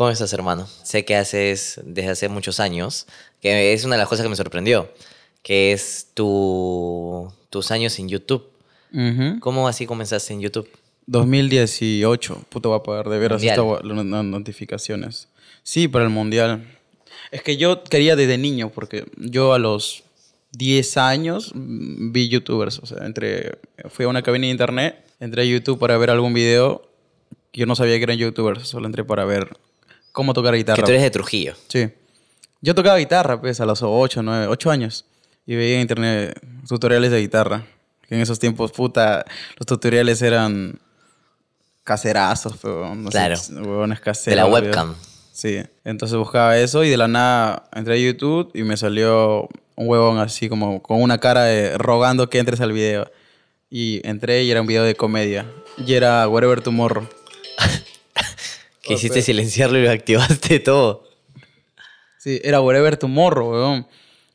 ¿Cómo estás, hermano? Sé que haces desde hace muchos años, que es una de las cosas que me sorprendió, que es tus años en YouTube. ¿Cómo así comenzaste en YouTube? 2018, puto va a poder de veras las notificaciones. Sí, para el mundial. Es que yo quería desde niño, porque yo a los 10 años mm, vi youtubers, o sea, entre, fui a una cabina de internet, entré a YouTube para ver algún video, yo no sabía que eran youtubers, solo entré para ver cómo tocar guitarra. Que tú eres de Trujillo. Sí. Yo tocaba guitarra, pues, a los 8, 9, 8 años. Y veía en internet tutoriales de guitarra. Que en esos tiempos, puta, los tutoriales eran caserazos, pero no claro. sé, huevones caseros. De la webcam. Sí. Entonces buscaba eso y de la nada entré a YouTube y me salió un huevón así como con una cara de rogando que entres al video. Y entré y era un video de comedia. Y era Whatever Tomorrow. Que hiciste ah, silenciarlo y lo activaste todo. Sí, era tu Tomorrow, weón.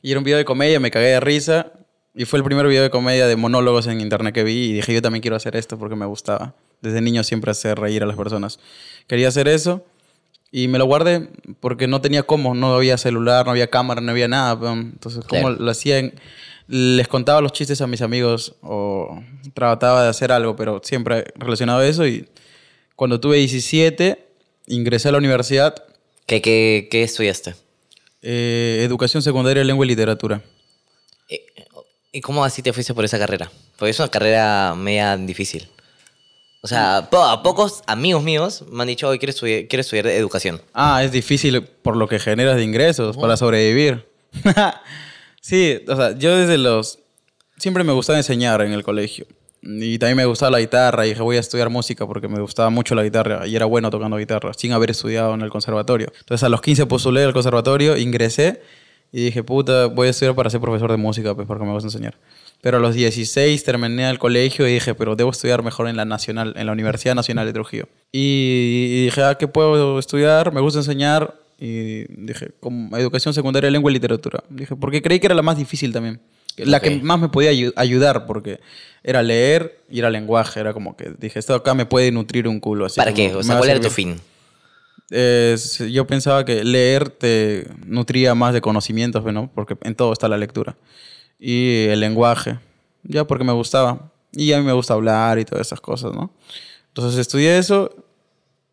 Y era un video de comedia, me cagué de risa. Y fue el primer video de comedia de monólogos en internet que vi. Y dije, yo también quiero hacer esto porque me gustaba. Desde niño siempre hacer reír a las personas. Quería hacer eso. Y me lo guardé porque no tenía cómo. No había celular, no había cámara, no había nada. Weón. Entonces, ¿cómo lo hacían? les contaba los chistes a mis amigos o trataba de hacer algo, pero siempre relacionado a eso. Y cuando tuve 17, ingresé a la universidad. ¿Qué, estudiaste? Eh, educación secundaria, lengua y literatura. ¿Y cómo así te fuiste por esa carrera? Porque es una carrera media difícil. O sea, a pocos amigos míos me han dicho, hoy quiero, estudiar educación. Ah, es difícil por lo que generas de ingresos, para sobrevivir. sí, o sea, yo desde los... Siempre me gustaba enseñar en el colegio. Y también me gustaba la guitarra y dije voy a estudiar música porque me gustaba mucho la guitarra y era bueno tocando guitarra sin haber estudiado en el conservatorio. Entonces a los 15 postulé al conservatorio, ingresé y dije, puta, voy a estudiar para ser profesor de música, pues porque me vas a enseñar. Pero a los 16 terminé el colegio y dije, pero debo estudiar mejor en la Nacional, en la Universidad Nacional de Trujillo. Y, dije, ah, ¿qué puedo estudiar? Me gusta enseñar. Y dije, como educación secundaria, lengua y literatura. Dije, porque creí que era la más difícil también la que más me podía ayudar, porque era leer y era lenguaje. Era como que dije, esto acá me puede nutrir un culo. Así ¿Para qué? sea, ¿cuál era tu fin? yo pensaba que leer te nutría más de conocimientos, ¿no? Porque en todo está la lectura. Y el lenguaje, ya porque me gustaba. Y a mí me gusta hablar y todas esas cosas, ¿no? Entonces estudié eso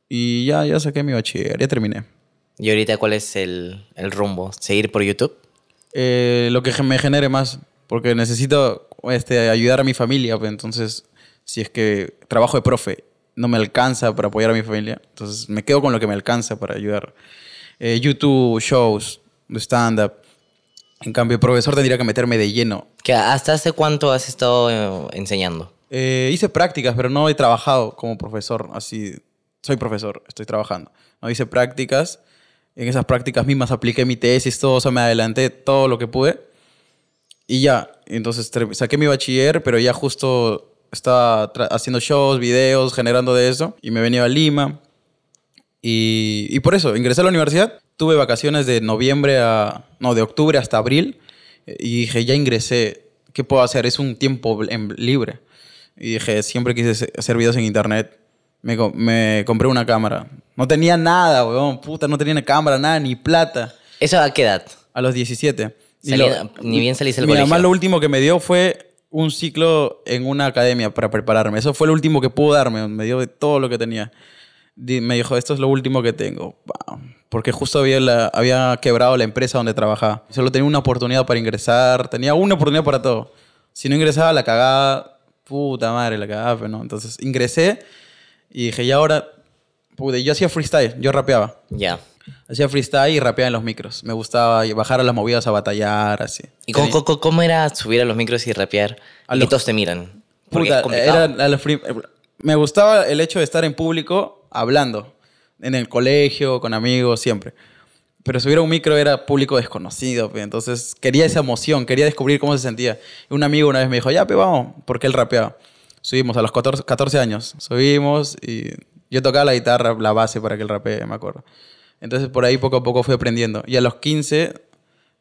y ya, ya saqué mi bachiller, ya terminé. ¿Y ahorita cuál es el, el rumbo? ¿Seguir por YouTube? Eh, lo que me genere más porque necesito este, ayudar a mi familia, pues, entonces si es que trabajo de profe no me alcanza para apoyar a mi familia, entonces me quedo con lo que me alcanza para ayudar. Eh, YouTube, shows, stand-up. En cambio, profesor tendría que meterme de lleno. que ¿Hasta hace cuánto has estado eh, enseñando? Eh, hice prácticas, pero no he trabajado como profesor, así. Soy profesor, estoy trabajando. No hice prácticas. En esas prácticas mismas apliqué mi tesis, todo, o sea, me adelanté todo lo que pude. Y ya, entonces saqué mi bachiller, pero ya justo estaba haciendo shows, videos, generando de eso. Y me venía a Lima. Y, y, por eso, ingresé a la universidad. Tuve vacaciones de noviembre a... No, de octubre hasta abril. Y dije, ya ingresé. ¿Qué puedo hacer? Es un tiempo libre. Y dije, siempre quise hacer videos en internet. Me, me compré una cámara. No tenía nada, weón. Puta, no tenía cámara, nada, ni plata. ¿Eso a qué edad? A los 17 ni bien salí del mi colegio. lo último que me dio fue un ciclo en una academia para prepararme. Eso fue lo último que pudo darme. Me dio de todo lo que tenía. Me dijo, esto es lo último que tengo. Porque justo había, quebrado la empresa donde trabajaba. Solo tenía una oportunidad para ingresar. Tenía una oportunidad para todo. Si no ingresaba, la cagaba. Puta madre, la cagaba. no. Entonces ingresé y dije, y ahora... Pude. Yo hacía freestyle. Yo rapeaba. Ya. Hacía freestyle y rapeaba en los micros. Me gustaba bajar a las movidas a batallar, así. ¿Y cómo, era subir a los micros y rapear? los... Y todos te miran. Puta, Me gustaba el hecho de estar en público hablando. En el colegio, con amigos, siempre. Pero subir a un micro era público desconocido, entonces quería esa emoción, quería descubrir cómo se sentía. Un amigo una vez me dijo, ya, pe, vamos, porque él rapeaba. Subimos a los 14, 14 años, subimos y yo tocaba la guitarra, la base para que él rapee, me acuerdo. Entonces por ahí poco a poco fui aprendiendo. Y a los 15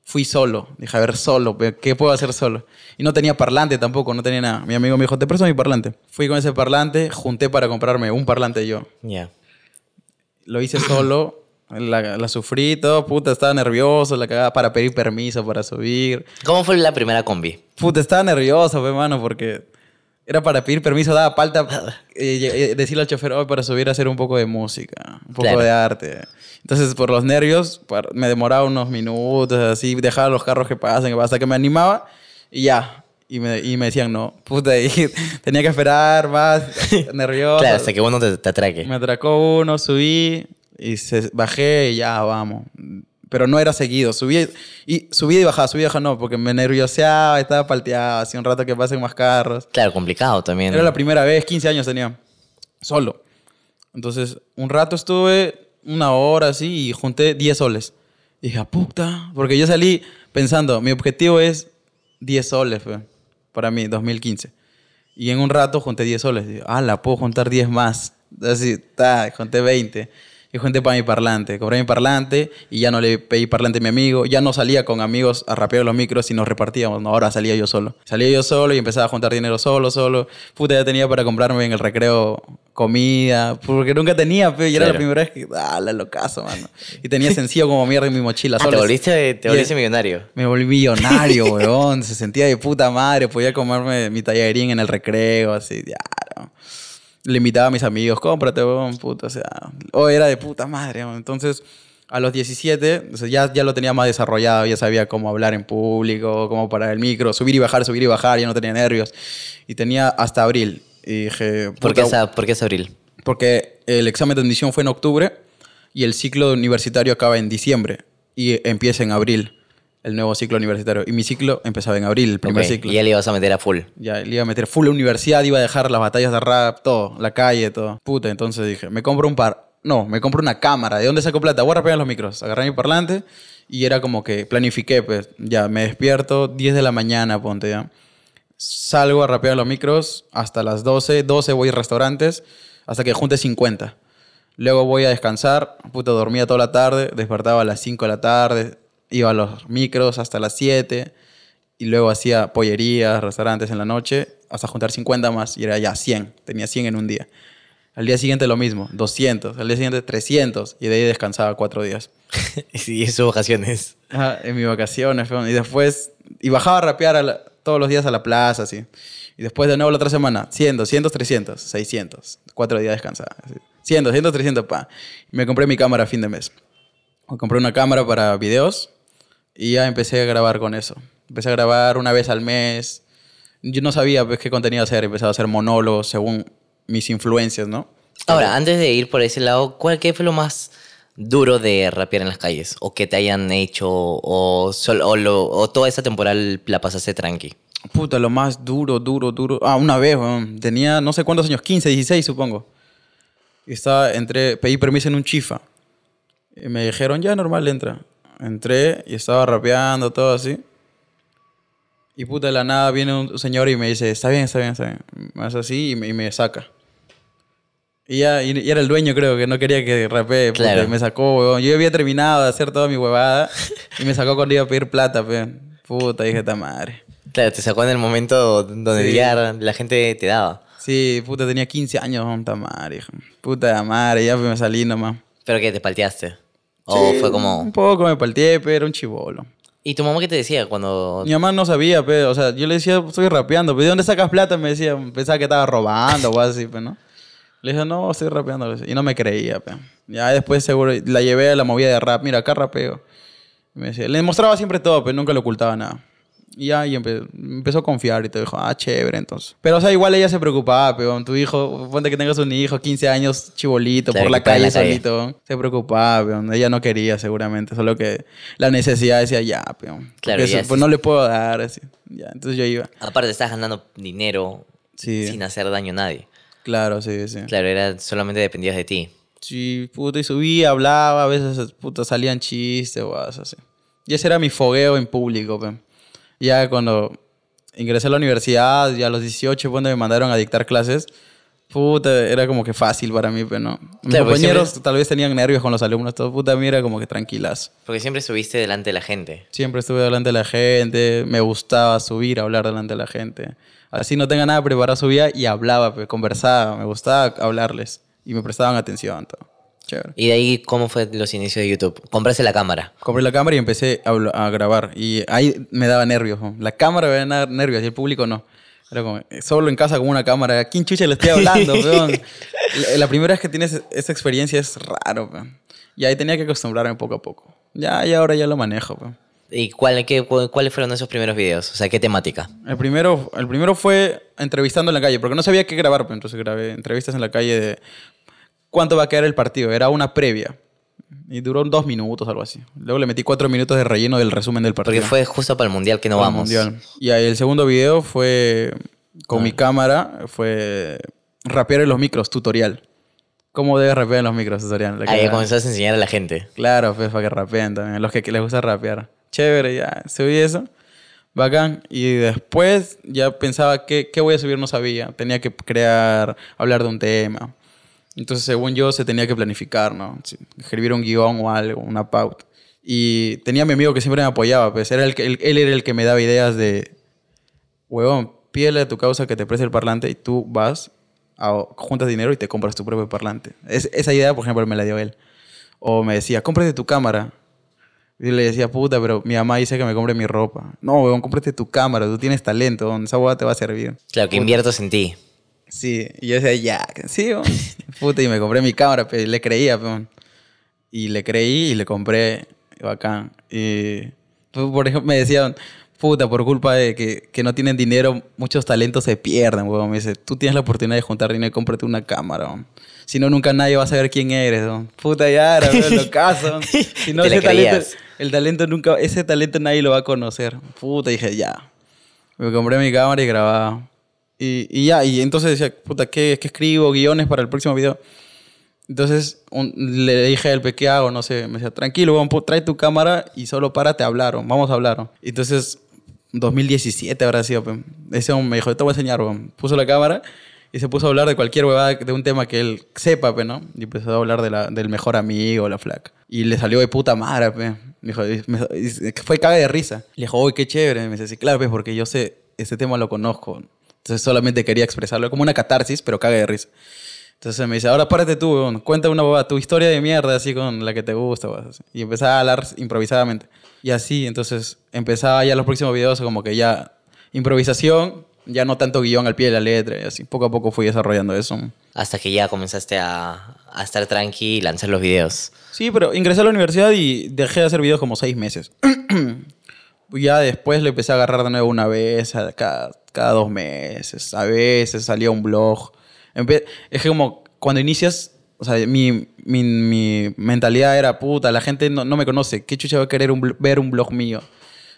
fui solo. Dije, a ver, solo, ¿qué puedo hacer solo? Y no tenía parlante tampoco, no tenía nada. Mi amigo me dijo, te presto mi parlante. Fui con ese parlante, junté para comprarme un parlante yo. Ya. Lo hice solo. La, la, sufrí todo, puta, estaba nervioso, la cagaba para pedir permiso para subir. ¿Cómo fue la primera combi? Puta, estaba nervioso, hermano, porque era para pedir permiso, daba palta eh, eh, decirle al chofer, oh, para subir a hacer un poco de música, un poco de arte. Entonces, por los nervios, me demoraba unos minutos, así, dejaba los carros que pasen, hasta que me animaba y ya. Y me, y me decían, no, puta, tenía que esperar más, nervioso. Claro, hasta que uno te, te atraque. Me atracó uno, subí y se, bajé y ya, vamos pero no era seguido. Subía y, subía y bajaba, subía y bajaba, no, porque me nervioseaba, estaba palteado, hacía un rato que pasen más carros. Claro, complicado también. Era la primera vez, 15 años tenía, solo. Entonces, un rato estuve, una hora así, y junté 10 soles. Y dije, ah, puta, porque yo salí pensando, mi objetivo es 10 soles, para mí, 2015. Y en un rato junté 10 soles. Dije, ah, la puedo juntar 10 más. Así, ta, junté 20. Y junté para mi parlante. Compré mi parlante y ya no le pedí parlante a mi amigo. Ya no salía con amigos a rapear los micros y nos repartíamos. No, ahora salía yo solo. Salía yo solo y empezaba a juntar dinero solo, solo. Puta, ya tenía para comprarme en el recreo comida, porque nunca tenía, pero era la primera vez que, ah, locazo, mano. Y tenía sencillo como mierda en mi mochila. Ah, solo te volviste, te volviste millonario. Me volví millonario, weón. Se sentía de puta madre, podía comerme mi tallerín en el recreo, así, ya, le invitaba a mis amigos, cómprate, weón, puta, o sea, o era de puta madre, Entonces, a los 17, ya, ya lo tenía más desarrollado, ya sabía cómo hablar en público, cómo parar el micro, subir y bajar, subir y bajar, ya no tenía nervios. Y tenía hasta abril. dije, ¿Por, qué es ¿Por qué es abril? Porque el examen de admisión fue en octubre y el ciclo universitario acaba en diciembre y empieza en abril el nuevo ciclo universitario. Y mi ciclo empezaba en abril, el primer ciclo. Y él iba a meter a full. Ya, él iba a meter full la universidad, iba a dejar las batallas de rap, todo, la calle, todo. Puta, entonces dije, me compro un par. No, me compro una cámara. ¿De dónde saco plata? Voy a rapear los micros. Agarré mi parlante y era como que planifiqué, pues ya, me despierto 10 de la mañana, ponte ya. Salgo a rapear los micros hasta las 12, 12 voy a restaurantes hasta que junte 50. Luego voy a descansar, puta, dormía toda la tarde, despertaba a las 5 de la tarde, iba a los micros hasta las 7 y luego hacía pollerías, restaurantes en la noche, hasta juntar 50 más y era ya 100, tenía 100 en un día. Al día siguiente lo mismo, 200, al día siguiente 300 y de ahí descansaba cuatro días. y eso vacaciones. en mis vacaciones, y después, y bajaba a rapear todos los días a la plaza, así. Y después de nuevo la otra semana, 100, 200, 300, 600, cuatro días descansaba. 100, 200, 300, pa. Y me compré mi cámara a fin de mes. Me compré una cámara para videos, y ya empecé a grabar con eso. Empecé a grabar una vez al mes. Yo no sabía pues, qué contenido hacer. Empecé a hacer monólogos según mis influencias, ¿no? Ahora, antes de ir por ese lado, ¿cuál qué fue lo más duro de rapear en las calles? ¿O que te hayan hecho? ¿O, o, toda esa temporal la pasaste tranqui? Puta, lo más duro, duro, duro. Ah, una vez, tenía no sé cuántos años, 15, 16 supongo. Y estaba, entre, pedí permiso en un chifa. Y me dijeron, ya normal, entra entré y estaba rapeando, todo así. Y puta, de la nada viene un señor y me dice, está bien, está bien, está bien. Más así y me, y me saca. Y ya y, era el dueño, creo, que no quería que rapee. Claro. me sacó, weón. Yo había terminado de hacer toda mi huevada y me sacó cuando iba a pedir plata, weón. Puta, dije, ta madre. Claro, te sacó en el momento donde la gente te daba. Sí, puta, tenía 15 años, ta madre. Puta madre, ya me salí nomás. ¿Pero qué? ¿Te palteaste? ¿O oh, fue como.? Un poco me partí, pero era un chivolo. ¿Y tu mamá qué te decía cuando.? Mi mamá no sabía, pero, o sea, yo le decía, estoy rapeando, pero ¿de dónde sacas plata? Me decía, pensaba que estaba robando o así, pero no. Le dije, no, estoy rapeando. Y no me creía, pero. Ya después seguro la llevé a la movida de rap, mira, acá rapeo. me le mostraba siempre todo, pero nunca le ocultaba nada. Y ya, y empezó a confiar y te dijo, ah, chévere, entonces. Pero, o sea, igual ella se preocupaba, peón. Tu hijo, ponte que tengas un hijo, 15 años, chibolito, por la calle, solito. Se preocupaba, peón. Ella no quería, seguramente. Solo que la necesidad decía, ya, peón. Claro, eso, Pues no le puedo dar, así. Ya, entonces yo iba. Aparte, estás ganando dinero sin hacer daño a nadie. Claro, sí, sí. Claro, era solamente dependías de ti. Sí, puta, y subía, hablaba, a veces, salían chistes o así. Y ese era mi fogueo en público, peón. Ya cuando ingresé a la universidad, ya a los 18, cuando me mandaron a dictar clases, puta, era como que fácil para mí, pero no. Mis compañeros tal vez tenían nervios con los alumnos, todo puta, mí era como que tranquilas. Porque siempre estuviste delante de la gente. Siempre estuve delante de la gente, me gustaba subir, hablar delante de la gente. Así no tenga nada preparado, subía y hablaba, pues, conversaba, me gustaba hablarles y me prestaban atención. Todo. ¿Y de ahí cómo fue los inicios de YouTube? Comprase la cámara. Compré la cámara y empecé a, grabar. Y ahí me daba nervios. La cámara me daba nervios y el público no. Era como, eh, solo en casa con una cámara. ¿A quién chucha le estoy hablando, la, primera vez que tienes esa experiencia es raro, Y ahí tenía que acostumbrarme poco a poco. Ya, y ahora ya lo manejo, ¿Y cuál, qué, cuáles fueron esos primeros videos? O sea, ¿qué temática? El primero, el primero fue entrevistando en la calle, porque no sabía qué grabar, pues, entonces grabé entrevistas en la calle de cuánto va a quedar el partido. Era una previa. Y duró dos minutos, algo así. Luego le metí cuatro minutos de relleno del resumen del partido. Porque fue justo para el mundial que no vamos. Mundial. Y ahí el segundo video fue con ah. mi cámara, fue rapear en los micros, tutorial. ¿Cómo debes rapear en los micros, tutorial? ahí comenzaste a enseñar a la gente. Claro, fue pues, para que rapeen también, los que les gusta rapear. Chévere, ya, subí eso. Bacán. Y después ya pensaba qué, qué voy a subir, no sabía. Tenía que crear, hablar de un tema entonces, según yo, se tenía que planificar, ¿no? Escribir un guión o algo, una pauta. Y tenía mi amigo que siempre me apoyaba, pues era el él, era el que me daba ideas de, huevón, pídele a tu causa que te preste el parlante y tú vas, a, juntas dinero y te compras tu propio parlante. Es, esa idea, por ejemplo, me la dio él. O me decía, cómprate tu cámara. Y le decía, puta, pero mi mamá dice que me compre mi ropa. No, huevón, cómprate tu cámara, tú tienes talento, esa hueá te va a servir. Claro, que invierto en ti. Sí, y yo decía, ya, sí, puta, y me compré mi cámara, pero le creía, y le creí y le compré, bacán. Y, pues, por ejemplo, me decían, puta, por culpa de que, no tienen dinero, muchos talentos se pierden, weón. Me dice, tú tienes la oportunidad de juntar dinero y cómprate una cámara, weón. Si no, nunca nadie va a saber quién eres, Puta, ya era, weón, lo caso. Si no, ese el talento nunca, ese talento nadie lo va a conocer. Puta, dije, ya. Me compré mi cámara y grababa. Y, ya, y entonces decía, puta, ¿qué, que escribo? Guiones para el próximo video. Entonces le dije al él, ¿qué hago? No sé, me decía, tranquilo, trae tu cámara y solo párate te hablaron vamos a hablar. Entonces, 2017 habrá sido, ese hombre me dijo, te voy a enseñar, puso la cámara y se puso a hablar de cualquier huevada, de un tema que él sepa, pe, ¿no? Y empezó a hablar de la, del mejor amigo, la flaca. Y le salió de puta madre, pe. Me dijo, fue caga de risa. Le dijo, uy, qué chévere. Me decía sí, claro, pe, pues, porque yo sé, este tema lo conozco. Entonces solamente quería expresarlo como una catarsis, pero caga de risa. Entonces me dice, ahora párate tú, cuenta una tu historia de mierda, así con la que te gusta, Y empezaba a hablar improvisadamente. Y así, entonces empezaba ya los próximos videos como que ya improvisación, ya no tanto guión al pie de la letra, y así poco a poco fui desarrollando eso. Hasta que ya comenzaste a, a estar tranqui y lanzar los videos. Sí, pero ingresé a la universidad y dejé de hacer videos como seis meses. ya después le empecé a agarrar de nuevo una vez, a cada cada dos meses, a veces salía un blog. es que como cuando inicias, o sea, mi, mentalidad era puta, la gente no, me conoce, ¿qué chucha va a querer ver un blog mío?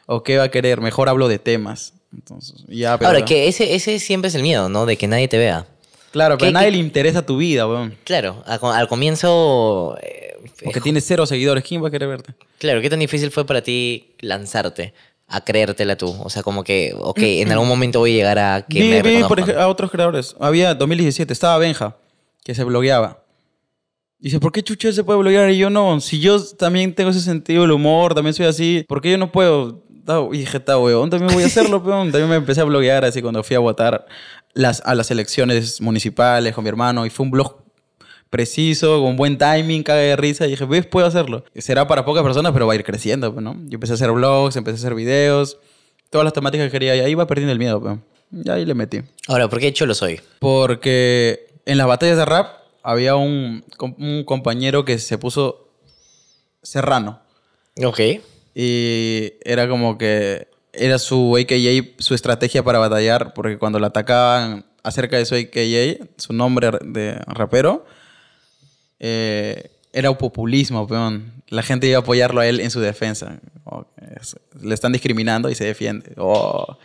¿O qué va a querer? Mejor hablo de temas. Entonces, Ahora, que ese, ese siempre es el miedo, ¿no? De que nadie te vea. Claro, pero a nadie le interesa tu vida, weón. Claro, al, comienzo... Eh, Porque tienes cero seguidores, ¿quién va a querer verte? Claro, ¿qué tan difícil fue para ti lanzarte? a creértela tú. O sea, como que, ok, en algún momento voy a llegar a que vi, a otros creadores. Había 2017, estaba Benja, que se blogueaba. Dice, ¿por qué Chucho se puede bloguear y yo no? Si yo también tengo ese sentido del humor, también soy así, ¿por qué yo no puedo? Y dije, está weón, también voy a hacerlo, weón. También me empecé a bloguear así cuando fui a votar las, a las elecciones municipales con mi hermano y fue un blog preciso, con buen timing, caga de risa. Y dije, ves, puedo hacerlo. Será para pocas personas, pero va a ir creciendo, pues, ¿no? Yo empecé a hacer blogs empecé a hacer videos, todas las temáticas que quería. Y ahí iba perdiendo el miedo, pero pues. y ahí le metí. Ahora, ¿por qué lo soy? Porque en las batallas de rap había un, un compañero que se puso serrano. Ok. Y era como que era su AKA, su estrategia para batallar, porque cuando le atacaban acerca de su AKA, su nombre de rapero, eh, era un populismo, peón. La gente iba a apoyarlo a él en su defensa. Oh, le están discriminando y se defiende. Oh,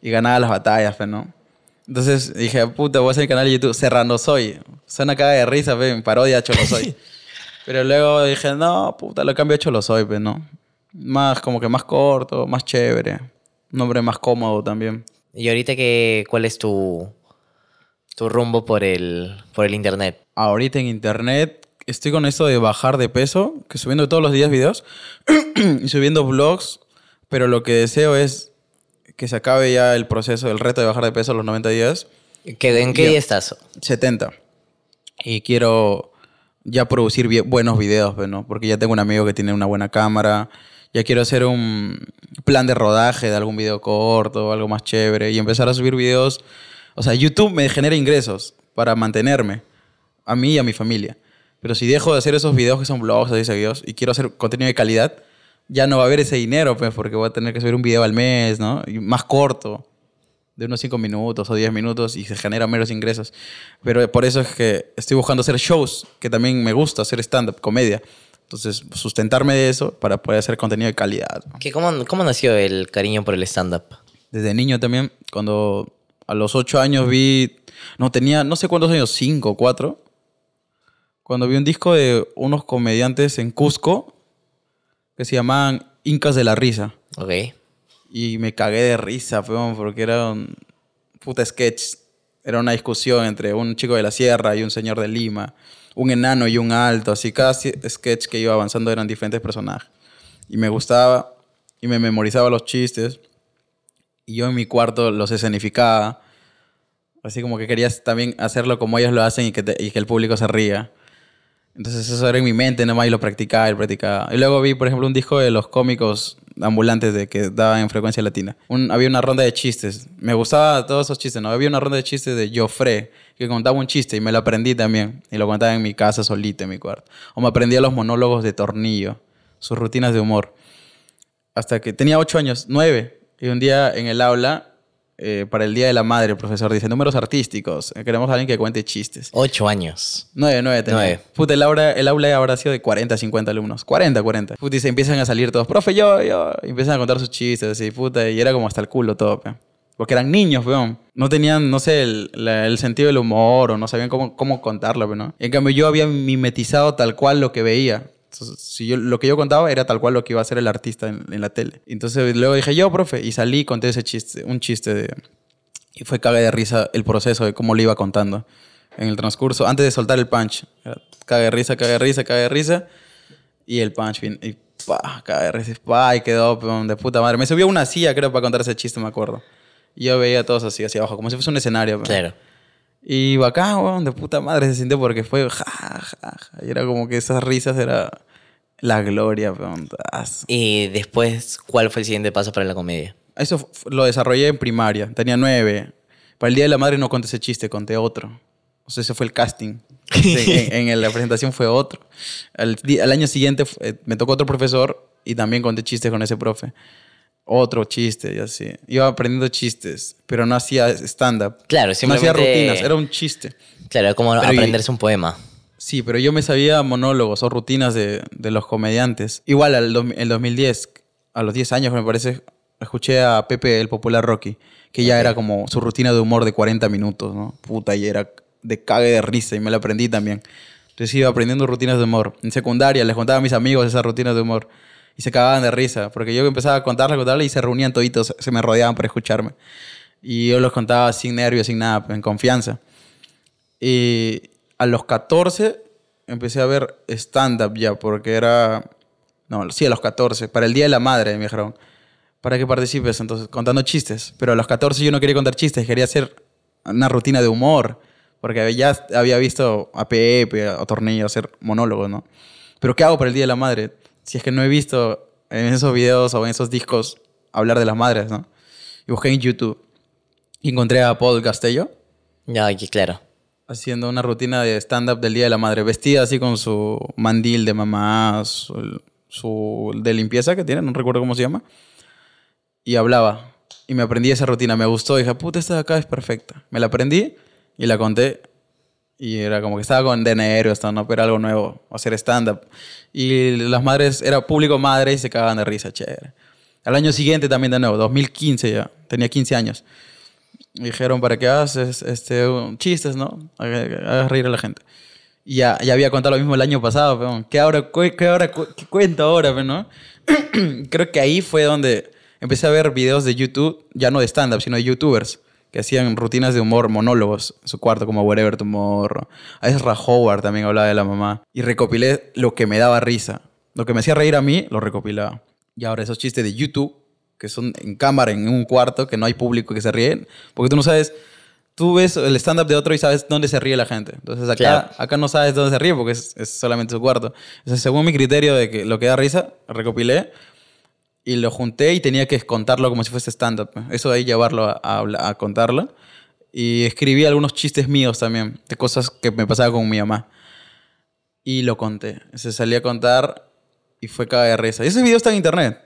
y ganaba las batallas, pero pues, no. Entonces dije, puta, voy a hacer el canal de YouTube. cerrando soy. Suena caga de risa, peón. Pues, parodia Cholo soy. pero luego dije, no, puta, lo cambio a Cholo soy, pero pues, no. Más, como que más corto, más chévere. Un nombre más cómodo también. ¿Y ahorita que, cuál es tu, tu rumbo por el, por el internet? Ahorita en internet estoy con esto de bajar de peso, que subiendo todos los días videos y subiendo vlogs, pero lo que deseo es que se acabe ya el proceso, el reto de bajar de peso a los 90 días. ¿Que ¿En qué día estás? 70. Y quiero ya producir buenos videos, pues, ¿no? porque ya tengo un amigo que tiene una buena cámara. Ya quiero hacer un plan de rodaje de algún video corto, algo más chévere, y empezar a subir videos. O sea, YouTube me genera ingresos para mantenerme, a mí y a mi familia. Pero si dejo de hacer esos videos que son blogs dice Dios, y quiero hacer contenido de calidad, ya no va a haber ese dinero, pues, porque voy a tener que subir un video al mes, ¿no? Y más corto, de unos 5 minutos o 10 minutos y se generan menos ingresos. Pero por eso es que estoy buscando hacer shows, que también me gusta hacer stand-up, comedia. Entonces, sustentarme de eso para poder hacer contenido de calidad. ¿Qué, cómo, cómo, nació el cariño por el stand-up? Desde niño también, cuando a los 8 años vi, no tenía, no sé cuántos años, 5, 4, cuando vi un disco de unos comediantes en Cusco que se llamaban Incas de la Risa. Ok. Y me cagué de risa, fue porque era un puta sketch. Era una discusión entre un chico de la sierra y un señor de Lima, un enano y un alto. Así cada sketch que iba avanzando eran diferentes personajes. Y me gustaba y me memorizaba los chistes. Y yo en mi cuarto los escenificaba. Así como que querías también hacerlo como ellos lo hacen y que, y que el público se ría. Entonces eso era en mi mente nomás y lo practicaba y practicaba. Y luego vi, por ejemplo, un disco de los cómicos ambulantes de que daban en frecuencia latina. había una ronda de chistes. Me gustaba todos esos chistes, ¿no? Había una ronda de chistes de Joffrey que contaba un chiste y me lo aprendí también. Y lo contaba en mi casa solito, en mi cuarto. O me aprendía los monólogos de Tornillo, sus rutinas de humor. Hasta que tenía ocho años, nueve. Y un día en el aula eh, para el Día de la Madre, el profesor dice, números artísticos, eh, queremos a alguien que cuente chistes. Ocho años. Nueve, nueve. Puta, el aula, el aula habrá sido de 40, 50 alumnos. 40, 40. Puta, y se empiezan a salir todos, profe, yo, yo. empiezan a contar sus chistes, así, puta, y era como hasta el culo todo, Porque eran niños, weón. No tenían, no sé, el, el, sentido del humor o no sabían cómo, cómo contarlo, pero En cambio, yo había mimetizado tal cual lo que veía. Entonces, si yo, lo que yo contaba era tal cual lo que iba a hacer el artista en, la tele. Entonces luego dije yo, profe, y salí y conté ese chiste, un chiste de... Y fue caga de risa el proceso de cómo le iba contando en el transcurso, antes de soltar el punch. caga de risa, caga de risa, caga de risa. Y el punch, y pa, caga de risa, y quedó de puta madre. Me subió una silla, creo, para contar ese chiste, me acuerdo. Y yo veía a todos así, hacia abajo, como si fuese un escenario. Pues. Claro. Y acá, weón, de puta madre se siente porque fue jajaja. Y era como que esas risas era la gloria, weón. Y después, ¿cuál fue el siguiente paso para la comedia? Eso lo desarrollé en primaria, tenía nueve. Para el Día de la Madre no conté ese chiste, conté otro. O sea, ese fue el casting. en, la presentación fue otro. Al, al año siguiente eh, me tocó otro profesor y también conté chistes con ese profe otro chiste y así. Iba aprendiendo chistes, pero no hacía stand-up. Claro, simplemente... No hacía rutinas, era un chiste. Claro, como aprenderse un poema. Sí, pero yo me sabía monólogos o rutinas de, los comediantes. Igual, en el 2010, a los 10 años me parece, escuché a Pepe el popular Rocky, que ya era como su rutina de humor de 40 minutos, ¿no? Puta, y era de cague de risa y me la aprendí también. Entonces iba aprendiendo rutinas de humor. En secundaria les contaba a mis amigos esas rutinas de humor y se cagaban de risa, porque yo empezaba a contarle, contarle y se reunían toditos, se me rodeaban para escucharme. Y yo los contaba sin nervios, sin nada, en confianza. Y a los 14 empecé a ver stand-up ya, porque era... No, sí, a los 14, para el Día de la Madre, me dijeron, para que participes, entonces, contando chistes. Pero a los 14 yo no quería contar chistes, quería hacer una rutina de humor, porque ya había visto a Pepe, o Tornillo hacer monólogos, ¿no? Pero ¿qué hago para el Día de la Madre? si es que no he visto en esos videos o en esos discos hablar de las madres, ¿no? Y busqué en YouTube y encontré a Paul Castello. Ya, aquí, claro. Haciendo una rutina de stand-up del Día de la Madre, vestida así con su mandil de mamá, su, de limpieza que tiene, no recuerdo cómo se llama. Y hablaba. Y me aprendí esa rutina, me gustó. Dije, puta, esta de acá es perfecta. Me la aprendí y la conté y era como que estaba con dinero, o no era algo nuevo, hacer stand-up. Y las madres, era público madre y se cagaban de risa, chévere. Al año siguiente también de nuevo, 2015 ya, tenía 15 años. Me dijeron, ¿para qué haces este, chistes, no? Hagas reír a la gente. Y ya, ya había contado lo mismo el año pasado, pero ¿qué, ahora, ahora, qué cuento ahora, pero, no? Creo que ahí fue donde empecé a ver videos de YouTube, ya no de stand-up, sino de YouTubers que hacían rutinas de humor, monólogos su cuarto, como Wherever Tomorrow. A Ezra Howard también hablaba de la mamá. Y recopilé lo que me daba risa. Lo que me hacía reír a mí, lo recopilaba. Y ahora esos chistes de YouTube, que son en cámara, en un cuarto, que no hay público que se ríen, porque tú no sabes tú ves el stand-up de otro y sabes dónde se ríe la gente. Entonces acá, acá no sabes dónde se ríe porque es, solamente su cuarto. entonces según mi criterio de que lo que da risa, recopilé, y lo junté y tenía que contarlo como si fuese stand-up. Eso de ahí llevarlo a, contarlo. Y escribí algunos chistes míos también, de cosas que me pasaba con mi mamá. Y lo conté. Se salía a contar y fue caga de risa. Y ese video está en internet.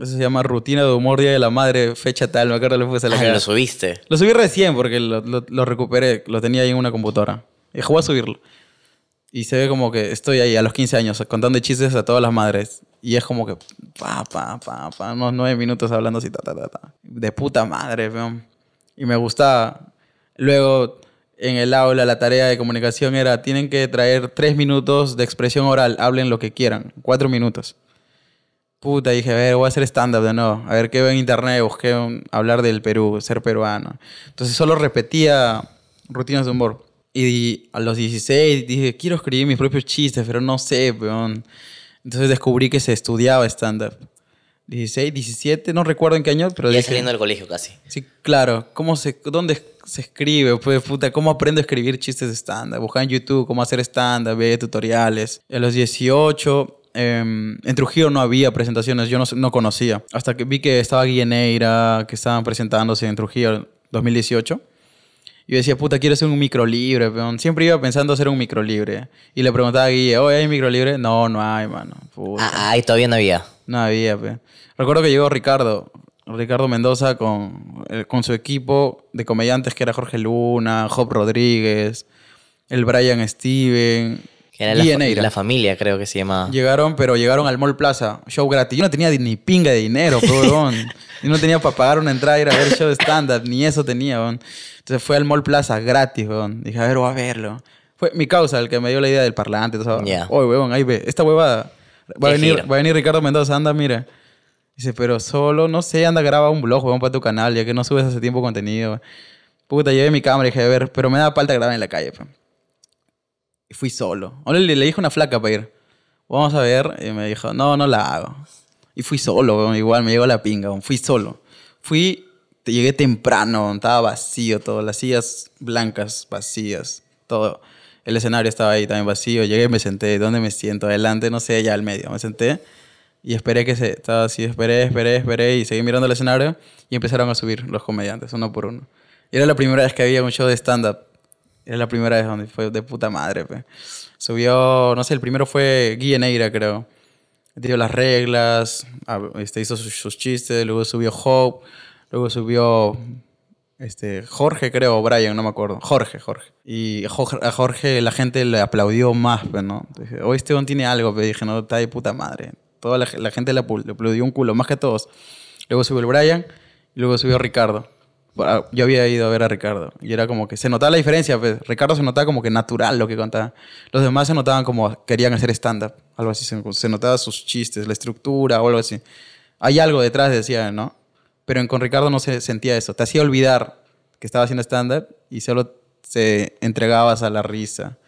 Eso se llama Rutina de Humor Día de la Madre, fecha tal. Me acuerdo que le la ah, ¿Lo subiste? Lo subí recién porque lo, recuperé. Lo tenía ahí en una computadora. Y jugué a subirlo. Y se ve como que estoy ahí a los 15 años contando chistes a todas las madres. Y es como que, pa, pa, pa, pa, unos nueve minutos hablando así, ta, De puta madre, weón. Y me gustaba. Luego, en el aula, la tarea de comunicación era, tienen que traer tres minutos de expresión oral, hablen lo que quieran, cuatro minutos. Puta, dije, a ver, voy a hacer stand-up de nuevo. A ver, qué veo en internet, busqué hablar del Perú, ser peruano. Entonces solo repetía rutinas de humor. Y a los 16 dije, quiero escribir mis propios chistes, pero no sé, weón. Entonces descubrí que se estudiaba stand-up. 16, 17, no recuerdo en qué año, pero... Ya saliendo del colegio casi. Sí, claro. ¿Cómo se, ¿Dónde se escribe? Pues, puta, ¿cómo aprendo a escribir chistes de stand-up? en YouTube cómo hacer stand-up, tutoriales. A los 18... Em, en Trujillo no había presentaciones, yo no, no conocía. Hasta que vi que estaba Guilleneira, que estaban presentándose en Trujillo 2018. Yo decía, puta, quiero hacer un microlibre, peón. Siempre iba pensando hacer un microlibre. Y le preguntaba a Guille, oye, ¿hay microlibre? No, no hay, mano. Puta. Ah, todavía no había. No había, peón. Recuerdo que llegó Ricardo, Ricardo Mendoza con, eh, con su equipo de comediantes que era Jorge Luna, Job Rodríguez, el Brian Steven, era la, familia, creo que se llamaba. Llegaron, pero llegaron al Mall Plaza, show gratis. Yo no tenía ni pinga de dinero, weón. Yo no tenía para pagar una entrada y ir a ver show stand ni eso tenía, weón. Entonces fue al Mall Plaza gratis, weón. Dije, a ver, voy a verlo. Fue mi causa el que me dio la idea del parlante. Entonces, Oye, weón, ahí ve, esta huevada. Va a, venir, Ricardo Mendoza, anda, mira. Dice, pero solo, no sé, anda, graba un blog, weón, para tu canal, ya que no subes hace tiempo contenido. Puta, llevé mi cámara y dije, a ver, pero me da falta grabar en la calle, weón fui solo. Ahora le, le dije una flaca para ir. Vamos a ver. Y me dijo, no, no la hago. Y fui solo, igual me llegó la pinga, fui solo. Fui, llegué temprano, estaba vacío todo, las sillas blancas vacías, todo. El escenario estaba ahí también vacío, llegué y me senté, ¿dónde me siento? Adelante, no sé, ya al medio, me senté y esperé que se, estaba así, esperé, esperé, esperé y seguí mirando el escenario y empezaron a subir los comediantes, uno por uno. era la primera vez que había un show de stand-up era la primera vez donde fue de puta madre, pues. Subió, no sé, el primero fue Guilleneira, creo. Dio las reglas, este, hizo sus, chistes, luego subió Hope, luego subió este, Jorge, creo, o Brian, no me acuerdo. Jorge, Jorge. Y a Jorge la gente le aplaudió más, pero pues, ¿no? Dije, hoy oh, este tiene algo, pero pues, dije, no, está de puta madre. Toda la, gente le aplaudió un culo, más que todos. Luego subió el Brian, y luego subió Ricardo. Ah, yo había ido a ver a Ricardo y era como que se notaba la diferencia, pues Ricardo se notaba como que natural lo que contaba. Los demás se notaban como querían hacer stand-up, algo así, se, se notaba sus chistes, la estructura o algo así. Hay algo detrás, decía, ¿no? Pero con Ricardo no se sentía eso, te hacía olvidar que estaba haciendo stand-up y solo se entregabas a la risa,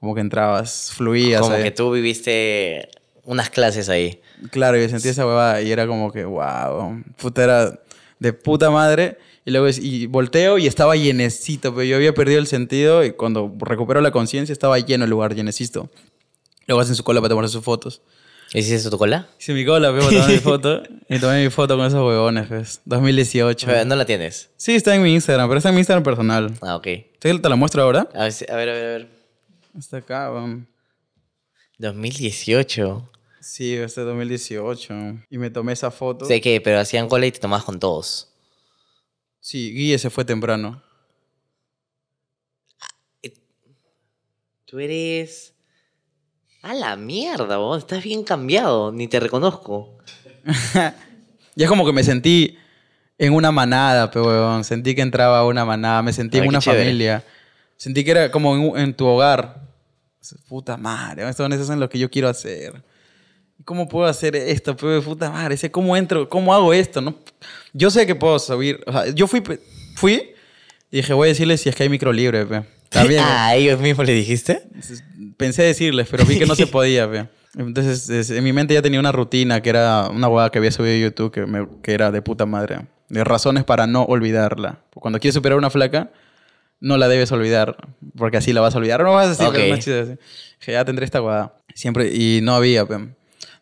como que entrabas, fluías. Como que tú viviste unas clases ahí. Claro, yo sentí esa huevada y era como que, wow, puta, era de puta madre y luego es, y volteo y estaba llenecito, pero yo había perdido el sentido y cuando recupero la conciencia estaba lleno el lugar, llenecito. Luego hacen su cola para tomar sus fotos. ¿Hiciste tu cola? Sí mi cola, pero pues, tomé mi foto. Y tomé mi foto con esos huevones, 2018. Pues, no la tienes. Sí, está en mi Instagram, pero está en mi Instagram personal. Ah, ok. ¿Te, te la muestro ahora? A ver, a ver, a ver. Hasta acá, vamos. 2018. Sí, este 2018. Y me tomé esa foto. Sé que, pero hacían cola y te tomabas con todos. Sí, Guille se fue temprano. Ah, eh, tú eres. A la mierda, vos. Estás bien cambiado. Ni te reconozco. Y es como que me sentí en una manada, pero Sentí que entraba a una manada. Me sentí en una familia. Sentí que era como en, tu hogar. Puta madre, esto son los que yo quiero hacer. ¿Cómo puedo hacer esto? Pero puta madre, ¿cómo entro? ¿Cómo hago esto? ¿No? Yo sé que puedo subir. O sea, yo fui, fui y dije, voy a decirles si es que hay micro libre, pe. También, ¿A ah, ellos mismos le dijiste? Pensé decirles, pero vi que no se podía, pe. Entonces, en mi mente ya tenía una rutina que era una guada que había subido a YouTube que, me, que era de puta madre. De razones para no olvidarla. Cuando quieres superar una flaca, no la debes olvidar, porque así la vas a olvidar. No vas a decir que ya tendré esta guada. Siempre, y no había, pe.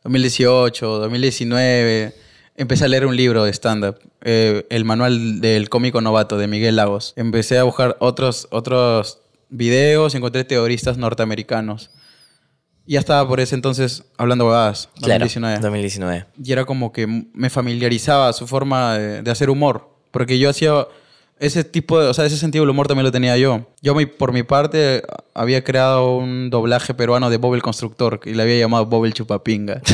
2018, 2019, empecé a leer un libro de stand-up, eh, el manual del cómico novato de Miguel Lagos. Empecé a buscar otros, otros videos, encontré teoristas norteamericanos. Y ya estaba por ese entonces hablando bobadas, 2019. 2019. Y era como que me familiarizaba su forma de, de hacer humor. Porque yo hacía ese tipo de, o sea, ese sentido del humor también lo tenía yo. Yo por mi parte había creado un doblaje peruano de Bob el Constructor y le había llamado Bob el Chupapinga.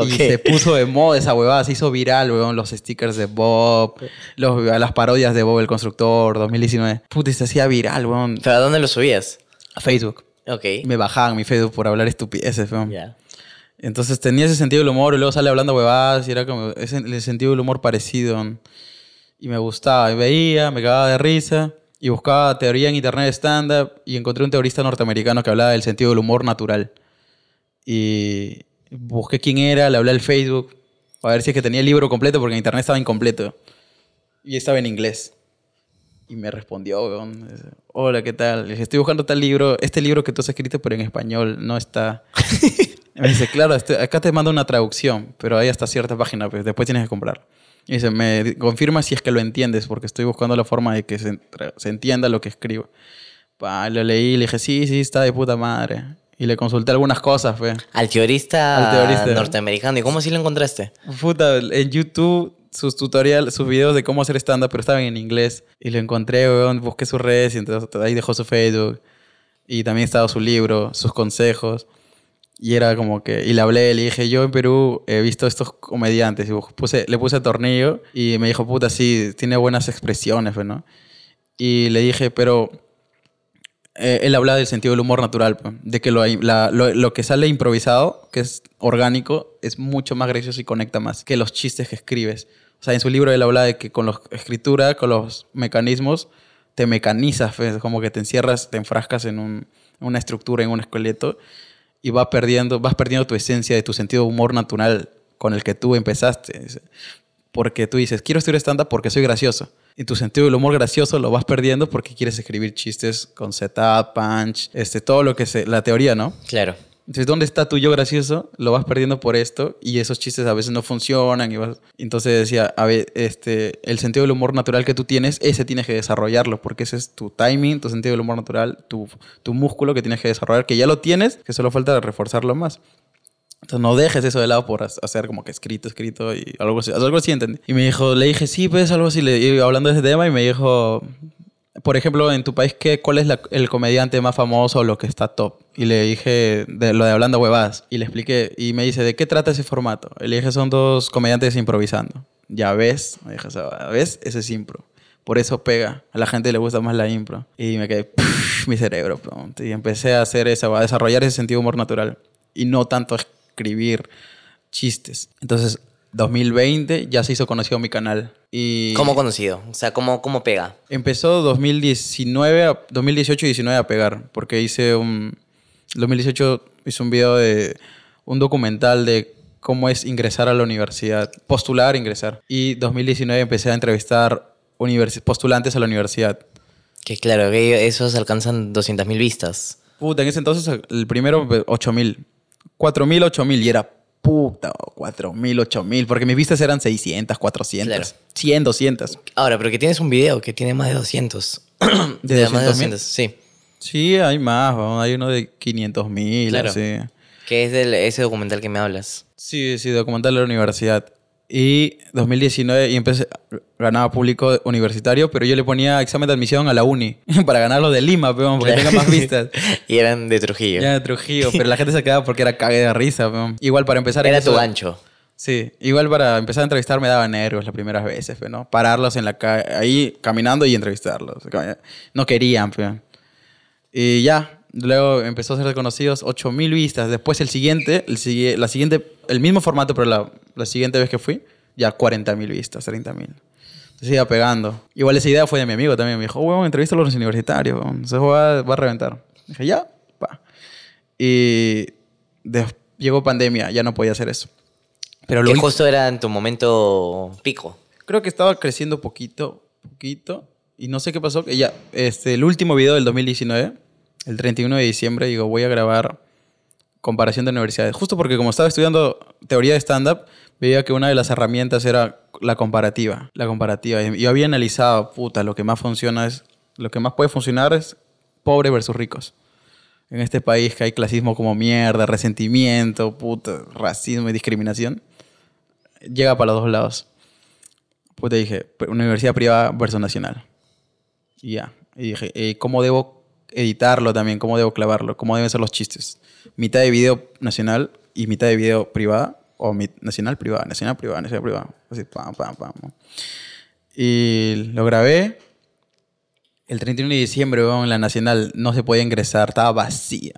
Y se puso de moda esa huevada, se hizo viral, weón, los stickers de Bob, los, las parodias de Bob el Constructor 2019. Puta, se hacía viral, weón. ¿Pero a dónde lo subías? A Facebook. Ok. Me bajaban mi Facebook por hablar estupideces, weón. Yeah. Entonces tenía ese sentido del humor y luego sale hablando huevadas y era como ese, el sentido del humor parecido y me gustaba. Y veía, me cagaba de risa y buscaba teoría en internet stand-up y encontré un teorista norteamericano que hablaba del sentido del humor natural. Y busqué quién era, le hablé al Facebook para ver si es que tenía el libro completo porque en internet estaba incompleto. Y estaba en inglés. Y me respondió, hola, ¿qué tal? Le dije, estoy buscando tal libro, este libro que tú has escrito pero en español no está. me dice, claro, este, acá te mando una traducción, pero hay hasta cierta página, pues después tienes que comprarlo. Y dice, me confirma si es que lo entiendes, porque estoy buscando la forma de que se, entienda lo que escribo. Pa, lo leí, y le dije, sí, sí, está de puta madre. Y le consulté algunas cosas, fue. Pues. Al teorista, norteamericano. ¿Y cómo sí lo encontraste? Puta, en YouTube sus tutoriales, sus videos de cómo hacer stand-up, pero estaban en inglés. Y lo encontré, weón, busqué sus redes y entonces ahí dejó su Facebook. Y también estaba su libro, sus consejos. Y era como que, y le hablé, le dije, yo en Perú he visto estos comediantes, y puse, le puse tornillo y me dijo, puta, sí, tiene buenas expresiones, pues, Y le dije, pero eh, él hablaba del sentido del humor natural, pues, de que lo, lo, que sale improvisado, que es orgánico, es mucho más gracioso y conecta más que los chistes que escribes. O sea, en su libro él habla de que con la escritura, con los mecanismos, te mecanizas, pues, como que te encierras, te enfrascas en una estructura, en un esqueleto y va perdiendo, vas perdiendo tu esencia de tu sentido de humor natural con el que tú empezaste. Porque tú dices, quiero estudiar stand-up porque soy gracioso. Y tu sentido del humor gracioso lo vas perdiendo porque quieres escribir chistes con setup, punch, este, todo lo que se, la teoría, ¿no? Claro. Entonces, ¿dónde está tu yo gracioso? Lo vas perdiendo por esto y esos chistes a veces no funcionan. Y Entonces decía, a ver, este, el sentido del humor natural que tú tienes, ese tienes que desarrollarlo porque ese es tu timing, tu sentido del humor natural, tu, tu músculo que tienes que desarrollar, que ya lo tienes, que solo falta reforzarlo más. Entonces no dejes eso de lado por hacer como que escrito, escrito y algo así. Algo así entendí. Y me dijo, le dije, sí, pues algo así. Le, iba hablando de ese tema y me dijo, por ejemplo, en tu país, ¿qué, ¿cuál es el comediante más famoso o lo que está top? Y le dije de, lo de Hablando Huevadas y le expliqué y me dice, ¿de qué trata ese formato? Y le dije, son dos comediantes improvisando. Ya ves, me ¿ves? Ese es impro. Por eso pega. A la gente le gusta más la impro. Y me quedé, mi cerebro. Y empecé a hacer eso, a desarrollar ese sentido humor natural. Y no tanto escribir chistes. Entonces, 2020 ya se hizo conocido mi canal. Y ¿Cómo conocido? O sea, ¿cómo, cómo pega? Empezó 2019, 2018 y 19 a pegar, porque hice un... 2018 hice un video de un documental de cómo es ingresar a la universidad, postular, ingresar. Y 2019 empecé a entrevistar postulantes a la universidad. Que claro, que esos alcanzan 200.000 vistas. Puta, en ese entonces el primero 8.000. 4.000, 8.000 y era puta, 4000, 8000, porque mis vistas eran 600, 400, 100, 200. Ahora, pero que tienes un video que tiene más de 200. ¿De, 200, sí. Sí, hay más, hay uno de 500 mil, claro. Que es de ese documental que me hablas. Sí, sí, documental de la universidad y 2019 y empecé, ganaba público universitario, pero yo le ponía examen de admisión a la uni para ganarlo de Lima, porque tenga más vistas. y eran de Trujillo. Ya de Trujillo, pero la gente se quedaba porque era cague de risa, Igual para empezar... Era tu gancho. Sí, igual para empezar a entrevistar me daba nervios las primeras veces, ¿no? Pararlos en la calle, ahí caminando y entrevistarlos. No querían, pero... Y ya, luego empezó a ser reconocidos, 8.000 vistas. Después el siguiente, el, la siguiente, el mismo formato, pero la, siguiente vez que fui, ya 40.000 vistas, 30.000. Se iba pegando. Igual esa idea fue de mi amigo también. Me dijo, huevón, oh, entrevista a los universitarios, Se va, a reventar. Dije, ya, pa. Y llegó pandemia, ya no podía hacer eso. Pero lo era en tu momento pico. Creo que estaba creciendo poquito, poquito. Y no sé qué pasó. Que Ya, este, el último video del 2019 el 31 de diciembre, digo, voy a grabar comparación de universidades. Justo porque como estaba estudiando teoría de stand-up, veía que una de las herramientas era la comparativa. La comparativa. Yo había analizado, puta, lo que más funciona es, lo que más puede funcionar es pobre versus ricos. En este país que hay clasismo como mierda, resentimiento, puta, racismo y discriminación, llega para los dos lados. Pues te dije, universidad privada versus nacional. Y ya. Y dije, ¿cómo debo editarlo también, cómo debo clavarlo, cómo deben ser los chistes. Mitad de video nacional y mitad de video privada, o nacional privada, nacional privada, nacional privada. Así, pam, pam, pam. Y lo grabé el 31 de diciembre, en la nacional no se podía ingresar, estaba vacía.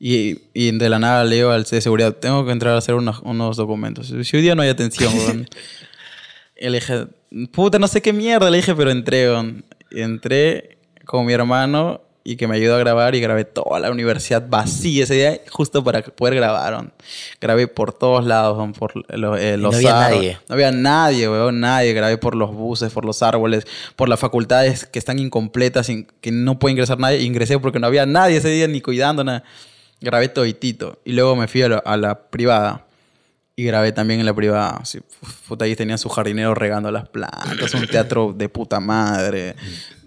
Y, y, de la nada leo al C de seguridad, tengo que entrar a hacer unos, unos documentos. Si hoy día no hay atención, weón. le dije, puta, no sé qué mierda, le dije, pero entré, Entré con mi hermano y que me ayudó a grabar y grabé toda la universidad vacía ese día justo para poder grabar. Grabé por todos lados, por eh, los, no había nadie. No había nadie, weón, nadie. Grabé por los buses, por los árboles, por las facultades que están incompletas, que no puede ingresar nadie. Ingresé porque no había nadie ese día ni cuidando nada. Grabé toditito y luego me fui a la, privada. Y grabé también en la privada. Sí, puta, ahí tenían su jardinero regando las plantas, un teatro de puta madre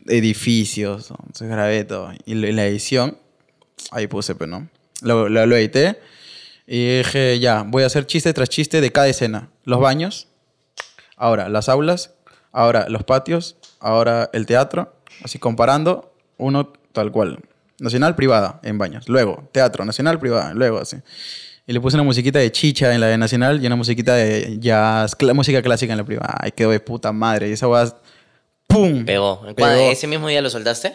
edificios. Entonces grabé todo. Y la edición, ahí puse, pero pues, ¿no? Lo, lo, edité. Y dije, ya, voy a hacer chiste tras chiste de cada escena. Los baños, ahora las aulas, ahora los patios, ahora el teatro. Así comparando, uno tal cual. Nacional, privada, en baños. Luego, teatro, nacional, privada, luego así. Y le puse una musiquita de chicha en la de nacional y una musiquita de jazz, música clásica en la privada. Ay, quedó de puta madre. Y esa va ¡Pum! Pegó. ¿Ese mismo día lo soltaste?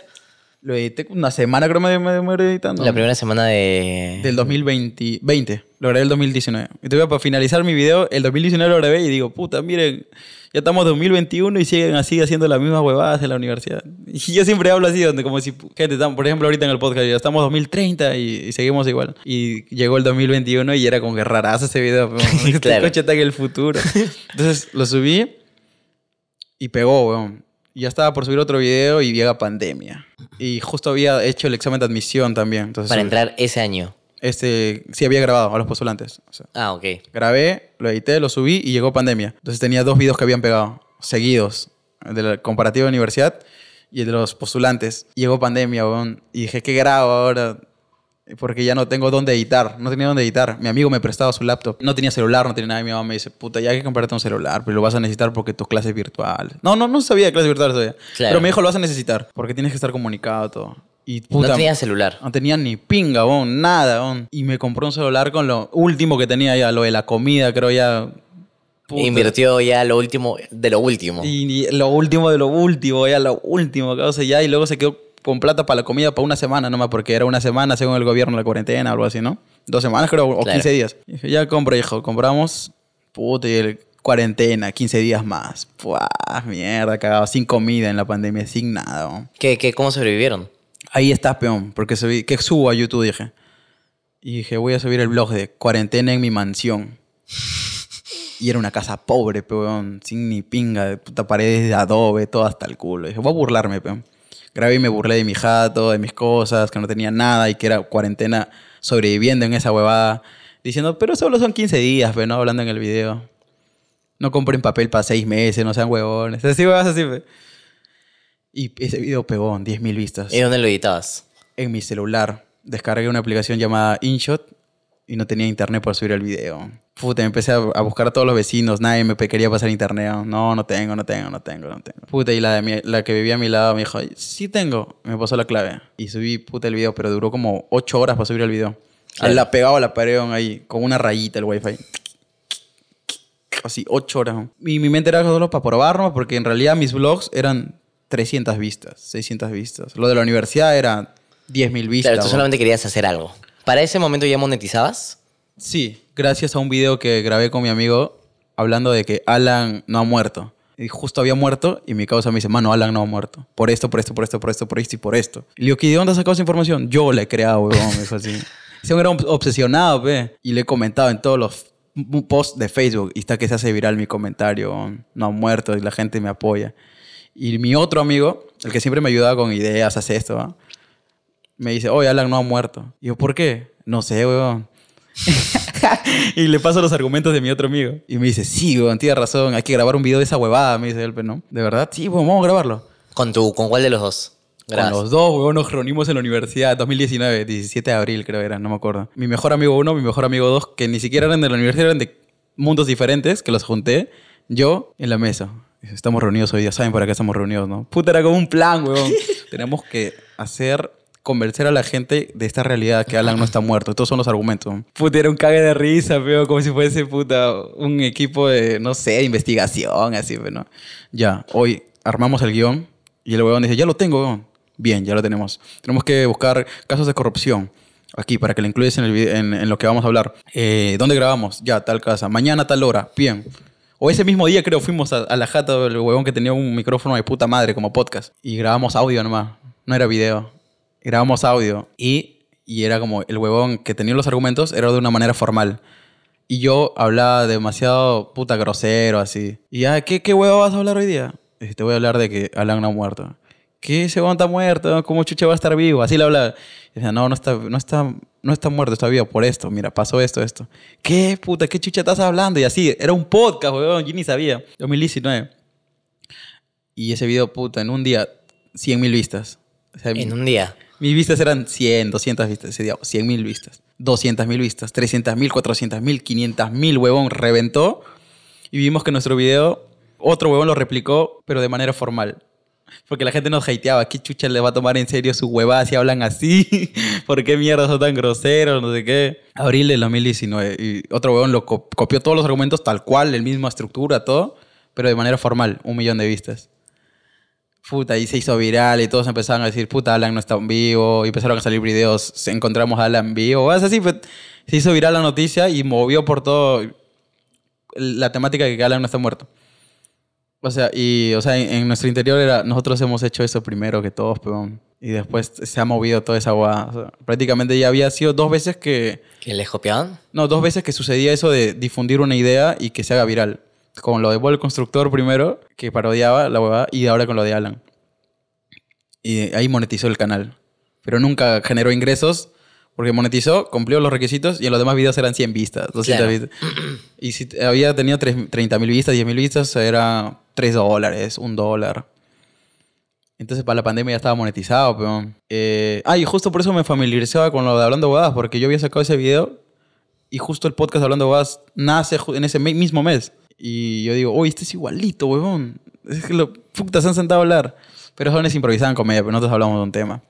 Lo edité una semana, creo que me editando. La primera semana de... Del 2020. 20. Lo grabé el 2019. Y todavía para finalizar mi video, el 2019 lo grabé y digo, puta, miren, ya estamos 2021 y siguen así haciendo las mismas huevadas en la universidad. Y yo siempre hablo así, donde como si, gente, por ejemplo, ahorita en el podcast, ya estamos 2030 y, seguimos igual. Y llegó el 2021 y era como que rarazo ese video. El este coche está en el futuro. Entonces lo subí y pegó, weón ya estaba por subir otro video y llega pandemia. Y justo había hecho el examen de admisión también. Entonces, Para entrar ese año. Este, sí, había grabado a los postulantes. ah, ok. Grabé, lo edité, lo subí y llegó pandemia. Entonces tenía dos videos que habían pegado, seguidos, el de la comparativa de universidad y el de los postulantes. Llegó pandemia, weón. Y dije, ¿qué grabo ahora? porque ya no tengo dónde editar, no tenía dónde editar. Mi amigo me prestaba su laptop, no tenía celular, no tenía nada. Y mi mamá me dice, puta, ya hay que comprarte un celular, pero lo vas a necesitar porque tus clases virtual. No, no, no sabía clase virtual todavía. Claro. Pero me dijo, lo vas a necesitar porque tienes que estar comunicado todo. Y puta, no tenía celular. No tenía ni pinga, nada. Bon. Y me compró un celular con lo último que tenía ya, lo de la comida, creo ya. Invirtió ya lo último de lo último. Y, lo último de lo último, ya lo último, que ya. Y luego se quedó con plata para la comida para una semana nomás, porque era una semana según el gobierno la cuarentena algo así, ¿no? Dos semanas creo, o 15 días. dije, ya compro, hijo, compramos. Puta, y el cuarentena, 15 días más. Puah, mierda, cagado, sin comida en la pandemia, sin nada. ¿Qué, qué, cómo sobrevivieron? Ahí está, peón, porque subí, que subo a YouTube, dije. Y dije, voy a subir el blog de cuarentena en mi mansión. Y era una casa pobre, peón, sin ni pinga, de puta paredes de adobe, todo hasta el culo. dije, voy a burlarme, peón grabé y me burlé de mi jato, de mis cosas, que no tenía nada y que era cuarentena sobreviviendo en esa huevada, diciendo, pero solo son 15 días, pero pues, no hablando en el video. No compren papel para seis meses, no sean huevones. Así vas así. Fe. Y ese video pegó 10.000 vistas. ¿Y dónde lo editabas? En mi celular. Descargué una aplicación llamada InShot y no tenía internet para subir el video. Puta, empecé a, buscar a todos los vecinos, nadie me quería pasar internet. No, no tengo, no tengo, no tengo, no tengo. Puta, y la, que vivía a mi lado me dijo, sí tengo, me pasó la clave. Y subí, puta, el video, pero duró como 8 horas para subir el video. La pegaba a la pared ahí, con una rayita el wifi. Así, 8 horas. Y mi mente era solo para probarlo, porque en realidad mis vlogs eran 300 vistas, 600 vistas. Lo de la universidad era 10.000 vistas. Pero tú solamente querías hacer algo. ¿Para ese momento ya monetizabas? Sí, gracias a un video que grabé con mi amigo hablando de que Alan no ha muerto. Y justo había muerto y mi causa me dice, mano, Alan no ha muerto. Por esto, por esto, por esto, por esto, por esto y por esto. Y le digo, ¿de dónde has esa información? Yo la he creado, weón, me así. era obsesionado, ¿ve? Y le he comentado en todos los posts de Facebook y está que se hace viral mi comentario, no ha muerto y la gente me apoya. Y mi otro amigo, el que siempre me ayudaba con ideas, hace esto, ¿ah? me dice, oye, Alan no ha muerto. Y yo, ¿por qué? No sé, weón. y le paso los argumentos de mi otro amigo. Y me dice, sí, weón, tienes razón, hay que grabar un video de esa huevada, me dice él, ¿no? De verdad, sí, weón, vamos a grabarlo. ¿Con, tu, ¿Con cuál de los dos? Con los dos, weón, nos reunimos en la universidad 2019, 17 de abril creo que era, no me acuerdo. Mi mejor amigo uno, mi mejor amigo dos, que ni siquiera eran de la universidad, eran de mundos diferentes, que los junté, yo en la mesa. Estamos reunidos hoy Ya saben para qué estamos reunidos, ¿no? Puta, era como un plan, weón. Tenemos que hacer convencer a la gente de esta realidad que Alan no está muerto. Estos son los argumentos. Puta, era un cague de risa, pero como si fuese puta un equipo de, no sé, investigación, así, bueno. Pues, ya, hoy armamos el guión y el huevón dice, ya lo tengo, Bien, ya lo tenemos. Tenemos que buscar casos de corrupción aquí para que lo incluyes en, lo que vamos a hablar. Eh, ¿Dónde grabamos? Ya, tal casa. Mañana, tal hora. Bien. O ese mismo día creo fuimos a, a la jata del huevón que tenía un micrófono de puta madre como podcast y grabamos audio nomás. No era video grabamos audio y, y era como el huevón que tenía los argumentos era de una manera formal. Y yo hablaba demasiado puta grosero, así. Y ya, ah, ¿qué, qué huevo vas a hablar hoy día? Y te voy a hablar de que Alan no ha muerto. ¿Qué? Ese huevón está muerto. ¿Cómo chucha va a estar vivo? Así le hablaba. decía, no, no está, no, está, no está muerto, está vivo por esto. Mira, pasó esto, esto. ¿Qué puta? ¿Qué chucha estás hablando? Y así, era un podcast, huevón. Yo ni sabía. 2019. Y ese video, puta, en un día, 100 mil vistas. en un día. Mis vistas eran 100, 200 vistas, ese 100 mil vistas, 200 mil vistas, 300 mil, 400 mil, 500 mil, huevón, reventó. Y vimos que nuestro video, otro huevón lo replicó, pero de manera formal. Porque la gente nos hateaba, ¿qué chucha le va a tomar en serio su huevada si hablan así? ¿Por qué mierda son tan groseros? No sé qué. Abril del 2019, y otro huevón lo copió todos los argumentos tal cual, la misma estructura, todo, pero de manera formal, un millón de vistas puta, ahí se hizo viral y todos empezaron a decir, puta, Alan no está en vivo, y empezaron a salir videos, encontramos a Alan vivo, o sea, así, se hizo viral la noticia y movió por todo la temática de que Alan no está muerto. O sea, y, o sea, en, nuestro interior era, nosotros hemos hecho eso primero que todos, pero Y después se ha movido toda esa guada. prácticamente ya había sido dos veces que... ¿Que le copiaban? No, dos veces que sucedía eso de difundir una idea y que se haga viral. Con lo de Bob Constructor primero, que parodiaba la huevada, y ahora con lo de Alan. Y ahí monetizó el canal. Pero nunca generó ingresos, porque monetizó, cumplió los requisitos, y en los demás videos eran 100 vistas, 200 vistas. Y si había tenido 30.000 vistas, 10.000 vistas, era 3 dólares, 1 dólar. Entonces para la pandemia ya estaba monetizado, pero... ah, eh, y justo por eso me familiarizaba con lo de Hablando Bodas, porque yo había sacado ese video y justo el podcast Hablando Bodas nace en ese mismo mes. Y yo digo, uy, este es igualito, huevón. Es que lo puta se han sentado a hablar. Pero jóvenes improvisaban comedia, pero nosotros hablamos de un tema.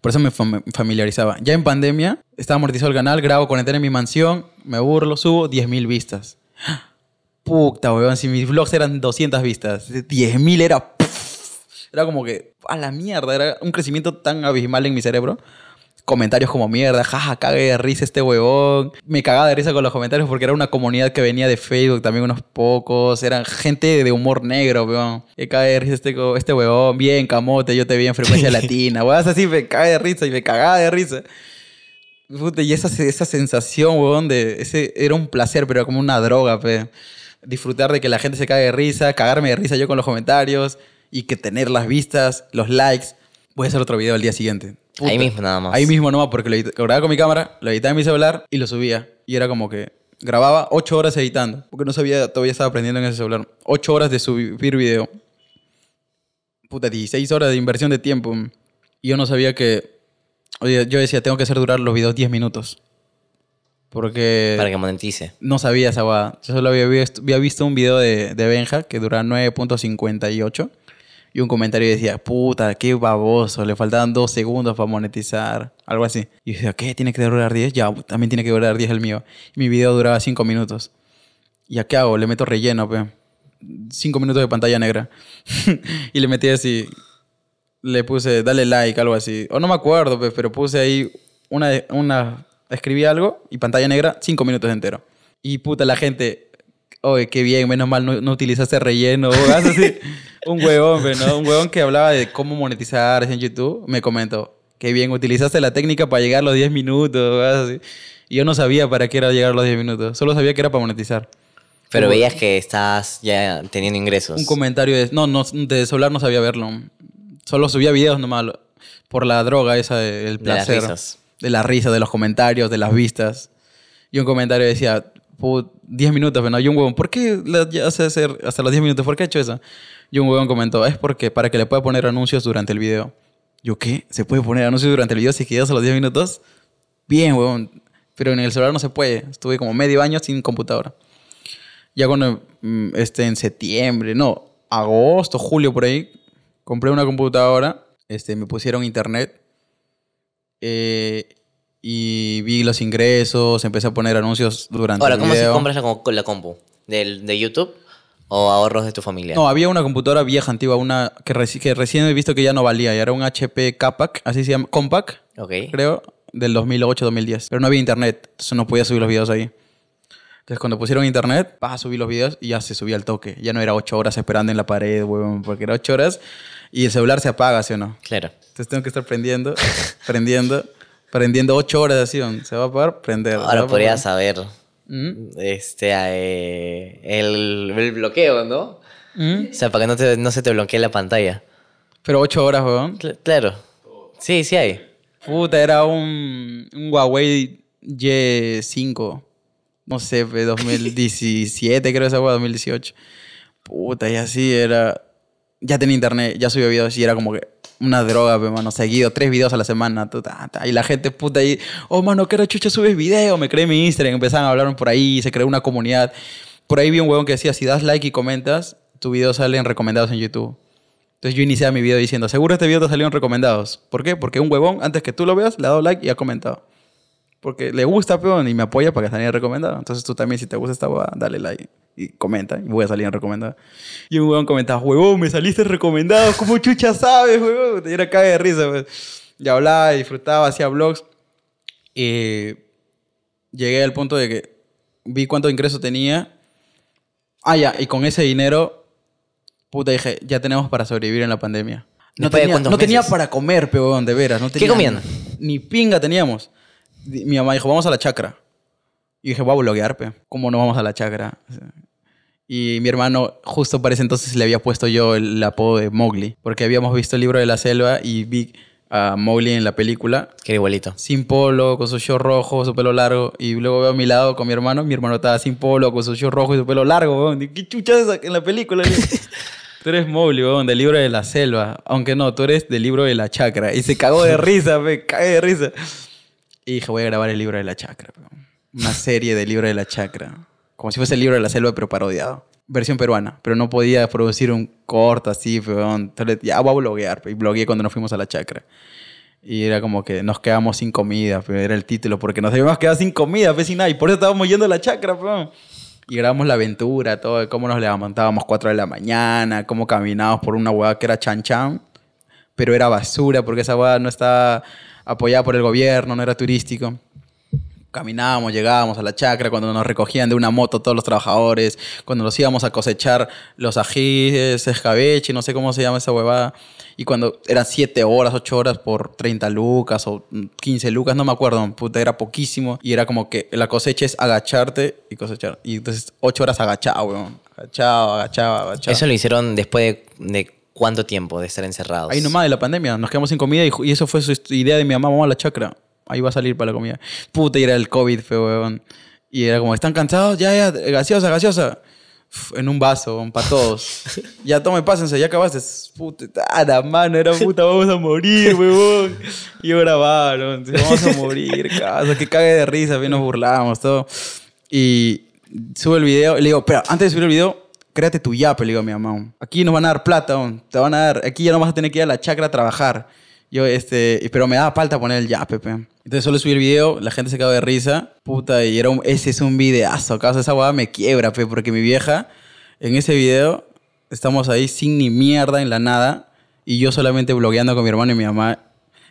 Por eso me familiarizaba. Ya en pandemia, estaba amortizado el canal, grabo con cuarentena en mi mansión, me burlo, subo, 10.000 vistas. Puta, weón, si mis vlogs eran 200 vistas, 10.000 era... Era como que, a la mierda, era un crecimiento tan abismal en mi cerebro comentarios como mierda, jaja, cague de risa este huevón. Me cagaba de risa con los comentarios porque era una comunidad que venía de Facebook también unos pocos, eran gente de humor negro, weón. Que cague de risa este, este huevón, bien, camote, yo te vi en frecuencia latina, weón, así me cague de risa y me cagaba de risa. y esa, esa sensación, weón, de ese era un placer, pero era como una droga, pe. Disfrutar de que la gente se cague de risa, cagarme de risa yo con los comentarios y que tener las vistas, los likes. Voy a hacer otro video al día siguiente. Ahí mismo nada más. Ahí mismo más, porque lo, grababa con mi cámara, lo editaba en mi celular y lo subía. Y era como que grababa ocho horas editando, porque no sabía, todavía estaba aprendiendo en ese celular. Ocho horas de subir video. Puta, 16 horas de inversión de tiempo. Y yo no sabía que... Oye, yo decía, tengo que hacer durar los videos 10 minutos. Porque... Para que monetice. No sabía esa guada. Yo solo había visto, había visto un video de, Benja que duraba 9.58 y un comentario decía, puta, qué baboso, le faltaban dos segundos para monetizar, algo así. Y yo decía, ¿qué? ¿Tiene que durar 10? Ya, también tiene que durar 10 el mío. mi video duraba cinco minutos. ¿Y a qué hago? Le meto relleno, pues 5 minutos de pantalla negra. y le metí así, le puse, dale like, algo así. O no me acuerdo, pero puse ahí una, una, escribí algo y pantalla negra, cinco minutos entero. Y puta, la gente, oye, qué bien, menos mal no, utilizaste relleno. un huevón, pues, ¿no? Un huevón que hablaba de cómo monetizar en YouTube, me comentó, qué bien, utilizaste la técnica para llegar los 10 minutos. Y yo no sabía para qué era llegar los 10 minutos, solo sabía que era para monetizar. Pero veías que estás ya teniendo ingresos. Un comentario de... No, no de Solar no sabía verlo. Solo subía videos nomás por la droga esa del de, placer. las risas. De la risa, de los comentarios, de las vistas. Y un comentario decía, 10 minutos, pero pues, no, y un huevón, ¿por qué hace hacer hasta los 10 minutos? ¿Por qué ha hecho eso? Y un huevón comentó, es porque para que le pueda poner anuncios durante el video. Yo, ¿qué? ¿Se puede poner anuncios durante el video si quedas a los 10 minutos? Bien, huevón. Pero en el celular no se puede. Estuve como medio año sin computadora. Ya cuando, mm, este, en septiembre, no, agosto, julio, por ahí, compré una computadora, este, me pusieron internet. Eh, y vi los ingresos, empecé a poner anuncios durante Ahora, ¿cómo se compras la, la compu? ¿De, YouTube o ahorros de tu familia? No, había una computadora vieja, antigua, una que, recién he visto que ya no valía, y era un HP Capac, así se llama, Compact, okay. creo, del 2008-2010. Pero no había internet, entonces no podía subir los videos ahí. Entonces, cuando pusieron internet, vas a subir los videos y ya se subía al toque. Ya no era ocho horas esperando en la pared, huevón, porque era ocho horas y el celular se apaga, ¿sí o no? Claro. Entonces, tengo que estar prendiendo, prendiendo prendiendo ocho horas así, Se va a poder prender. Ahora podría saber. ¿Mm? Este, eh, el, bloqueo, ¿no? ¿Mm? O sea, para que no, se te bloquee la pantalla. Pero ocho horas, weón. claro. Sí, sí hay. Puta, era un, Huawei Y5. No sé, 2017, creo esa fue 2018. Puta, y así era. Ya tenía internet, ya subía videos y era como que una droga, hermano. seguido, tres videos a la semana, y la gente puta ahí, oh, mano, ¿qué era chucha subes video? Me creé mi Instagram, empezaron a hablar por ahí, se creó una comunidad. Por ahí vi un huevón que decía, si das like y comentas, tu video salen recomendados en YouTube. Entonces yo inicié mi video diciendo, seguro este video te salieron recomendados. ¿Por qué? Porque un huevón, antes que tú lo veas, le ha dado like y ha comentado porque le gusta, peón, y me apoya para que salga recomendado. Entonces tú también, si te gusta esta boda, dale like y comenta. Y voy a salir en recomendado. Y un huevón comentaba, huevón, me saliste recomendado. ¿Cómo chucha sabes, huevón? Te diera caga de risa, pues. Y hablaba, disfrutaba, hacía vlogs. llegué al punto de que vi cuánto ingreso tenía. Ah, ya, y con ese dinero, puta, dije, ya tenemos para sobrevivir en la pandemia. No, tenía, no tenía, para comer, peón, de veras. No ¿Qué comían? Ni pinga teníamos mi mamá dijo, vamos a la chacra. Y dije, voy a bloguear, pe. ¿Cómo no vamos a la chacra? Y mi hermano, justo para ese entonces le había puesto yo el, apodo de Mowgli, porque habíamos visto el libro de la selva y vi a Mowgli en la película. ¿Qué era igualito. Sin polo, con su show rojo, su pelo largo. Y luego veo a mi lado con mi hermano, mi hermano estaba sin polo, con su show rojo y su pelo largo, ¿Qué chucha es en la película? tú eres Mowgli, weón, del libro de la selva. Aunque no, tú eres del libro de la chacra. Y se cagó de risa, me cagué de risa. Y dije, voy a grabar el libro de la chacra. Una serie de libro de la chacra. Como si fuese el libro de la selva, pero parodiado. Versión peruana. Pero no podía producir un corto así, peón. ya voy a bloguear. Y blogueé cuando nos fuimos a la chacra. Y era como que nos quedamos sin comida, pero era el título, porque nos habíamos quedado sin comida, pues, sin nada. Y por eso estábamos yendo a la chacra, Y grabamos la aventura, todo, cómo nos levantábamos 4 de la mañana, cómo caminábamos por una hueá que era chan chan, pero era basura, porque esa hueá no estaba Apoyada por el gobierno, no era turístico caminábamos, llegábamos a la chacra, cuando nos recogían de una moto todos los trabajadores, cuando nos íbamos a cosechar los ajíes, escabeche, no sé cómo se llama esa huevada, y cuando eran siete horas, 8 horas por 30 lucas o 15 lucas, no me acuerdo, puta, era poquísimo, y era como que la cosecha es agacharte y cosechar, y entonces ocho horas agachado, weón. Agachado, agachado, agachado. Eso lo hicieron después de cuánto tiempo de estar encerrados. Ahí nomás de la pandemia, nos quedamos sin comida y, eso fue su idea de mi mamá, Vamos a la chacra. Ahí va a salir para la comida. Puta, y era el COVID, feo, weón. Y era como, ¿están cansados? Ya, ya, gaseosa, gaseosa. en un vaso, para todos. ya tome, pásense, ya acabaste. Puta, la mano, era puta, vamos a morir, weón. Y grabaron, vamos a morir, caso, que cague de risa, bien nos burlábamos, todo. Y sube el video, y le digo, pero antes de subir el video, créate tu yape, le digo a mi mamá. Aquí nos van a dar plata, te van a dar, aquí ya no vas a tener que ir a la chacra a trabajar. Yo, este, pero me daba falta poner el yape, pe. Entonces solo subí el video, la gente se acaba de risa, puta, y era un, ese es un videazo, causa esa huevada me quiebra, pe, porque mi vieja, en ese video, estamos ahí sin ni mierda en la nada, y yo solamente blogueando con mi hermano y mi mamá,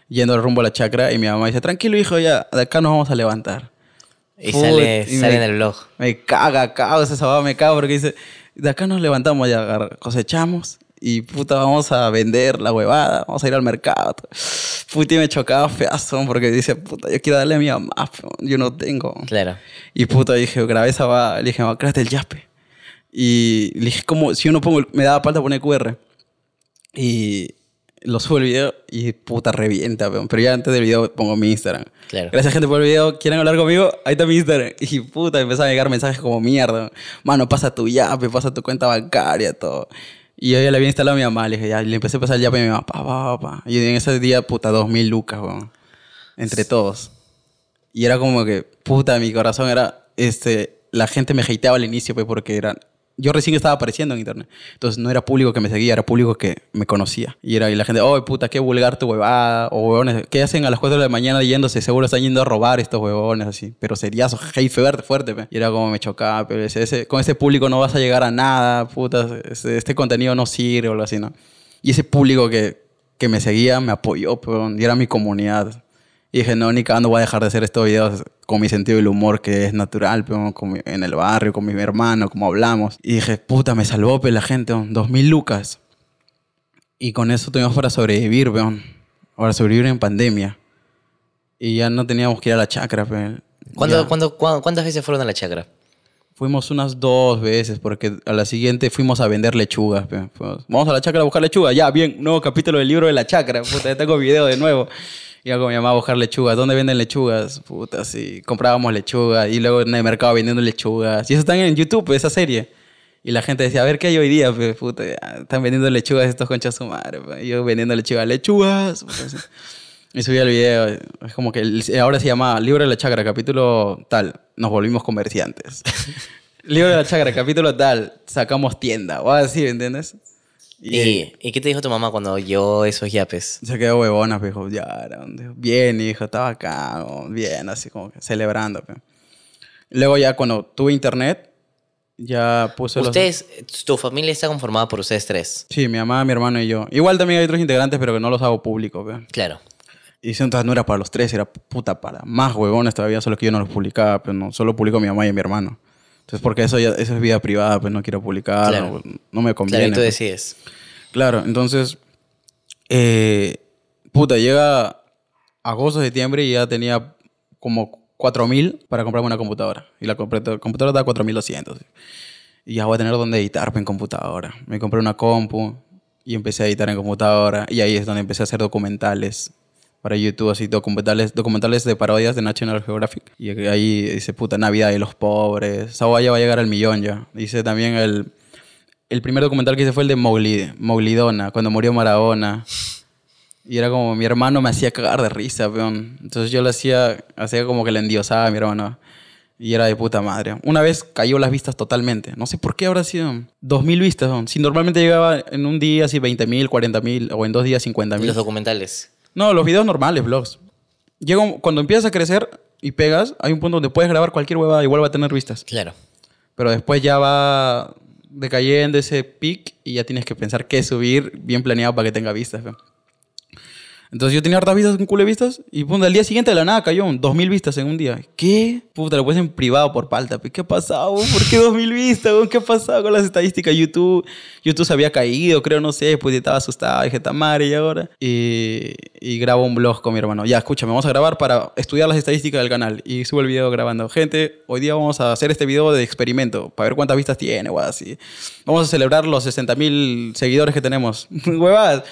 yendo al rumbo a la chacra, y mi mamá dice, tranquilo hijo, ya, de acá nos vamos a levantar. Y sale, sale en el blog. Me caga, causa esa guada me caga, porque dice, de acá nos levantamos y cosechamos y puta, vamos a vender la huevada, vamos a ir al mercado. Puta, y me chocaba feazo porque dice, puta, yo quiero darle a mi mamá, yo no tengo. Claro. Y puta, dije, grabé esa va, le dije, mamá, créate el yape. Y le dije, como si yo no pongo, me daba falta poner QR. Y lo subo el video y puta revienta, Pero ya antes del video pongo mi Instagram. Claro. Gracias, gente, por el video. ¿Quieren hablar conmigo? Ahí está mi Instagram. Y puta, empezaba a llegar mensajes como mierda. Mano, pasa tu yape, pasa tu cuenta bancaria, todo. Y yo ya le había instalado a mi mamá. Le dije, ya, le empecé a pasar el yap y mi mamá. Pa, pa, pa. Y en ese día, puta, dos mil lucas, weón. Entre todos. Y era como que, puta, mi corazón era, este, la gente me hateaba al inicio, pues, porque eran yo recién estaba apareciendo en internet. Entonces no era público que me seguía, era público que me conocía. Y era y la gente, oh, puta, qué vulgar tu huevada, o huevones, ¿qué hacen a las 4 de la mañana yéndose? Seguro están yendo a robar estos huevones, así. Pero seriazo, Hey, fuerte, fuerte. Y era como me chocaba, pero ese, con ese público no vas a llegar a nada, puta, este, este, contenido no sirve o algo así, ¿no? Y ese público que, que me seguía me apoyó, y era mi comunidad. Y dije, no, ni cuando voy a dejar de hacer estos videos con mi sentido del humor que es natural, pero en el barrio, con mi hermano, como hablamos. Y dije, puta, me salvó pe, la gente, dos mil lucas. Y con eso tuvimos para sobrevivir, Para sobrevivir en pandemia. Y ya no teníamos que ir a la chacra, cuando cuántas veces fueron a la chacra? Fuimos unas dos veces, porque a la siguiente fuimos a vender lechugas. Vamos a la chacra a buscar lechuga. Ya, bien, nuevo capítulo del libro de la chacra. Puta, ya tengo video de nuevo. Y con mi mamá a buscar lechugas. ¿Dónde venden lechugas? Puta, sí. Comprábamos lechugas y luego en el mercado vendiendo lechugas. Y eso está en YouTube, esa serie. Y la gente decía, a ver, ¿qué hay hoy día? Pues, puta, están vendiendo lechugas estos conchas su madre. Pues, yo vendiendo lechugas, lechugas. y subía el video. Es como que eh, ahora se llama Libro de la Chacra, capítulo tal. Nos volvimos comerciantes. Libro de la Chacra, capítulo tal. Sacamos tienda. O así, ¿entiendes? ¿Y, qué te dijo tu mamá cuando oyó esos yapes? Se quedó huevona, pues, dijo, ya, bien, hijo, estaba acá, bien, así como que celebrando. Pues. Luego ya cuando tuve internet, ya puse Ustedes, tu familia está conformada por ustedes tres. Sí, mi mamá, mi hermano y yo. Igual también hay otros integrantes, pero que no los hago público, pues. Claro. Y entonces no era para los tres, era puta para más huevones todavía, solo que yo no los publicaba, pero solo publico mi mamá y mi hermano. Entonces, porque eso ya es vida privada, pues no quiero publicar, no, me conviene. Claro, y tú pues. decides. Claro, entonces, eh, puta, llega agosto, septiembre y ya tenía como 4.000 para comprarme una computadora. Y la computadora da 4.200. Y ya voy a tener donde editar pues, en computadora. Me compré una compu y empecé a editar en computadora. Y ahí es donde empecé a hacer documentales para YouTube, así documentales, documentales de parodias de National Geographic. Y ahí dice, puta, Navidad de los pobres. Esa va a llegar al millón ya. Dice también el, el primer documental que hice fue el de Mowgli, Moglidona, cuando murió Maradona. Y era como, mi hermano me hacía cagar de risa, peón. Entonces yo le hacía, hacía como que le endiosaba a mi hermano. Y era de puta madre. Una vez cayó las vistas totalmente. No sé por qué habrá sido. mil vistas, don. Si normalmente llegaba en un día así cuarenta mil. o en dos días mil Los documentales. No, los videos normales, vlogs. cuando empiezas a crecer y pegas, hay un punto donde puedes grabar cualquier huevada, igual va a tener vistas. Claro. Pero después ya va decayendo ese pic y ya tienes que pensar qué subir bien planeado para que tenga vistas. Entonces yo tenía hartas vistas, un culo de vistas, y pum, al día siguiente de la nada cayó un 2000 vistas en un día. ¿Qué? Puta, lo puse en privado por palta. Pues, ¿Qué ha pasado? ¿Por qué 2000 vistas? ¿Qué ha pasado con las estadísticas? YouTube, YouTube se había caído, creo, no sé, pues estaba asustado, dije, tamari, y ahora. Y, y grabo un blog con mi hermano. Ya, escúchame, vamos a grabar para estudiar las estadísticas del canal. Y subo el video grabando. Gente, hoy día vamos a hacer este video de experimento, para ver cuántas vistas tiene, o así. Vamos a celebrar los 60.000 seguidores que tenemos. ¡Huevadas!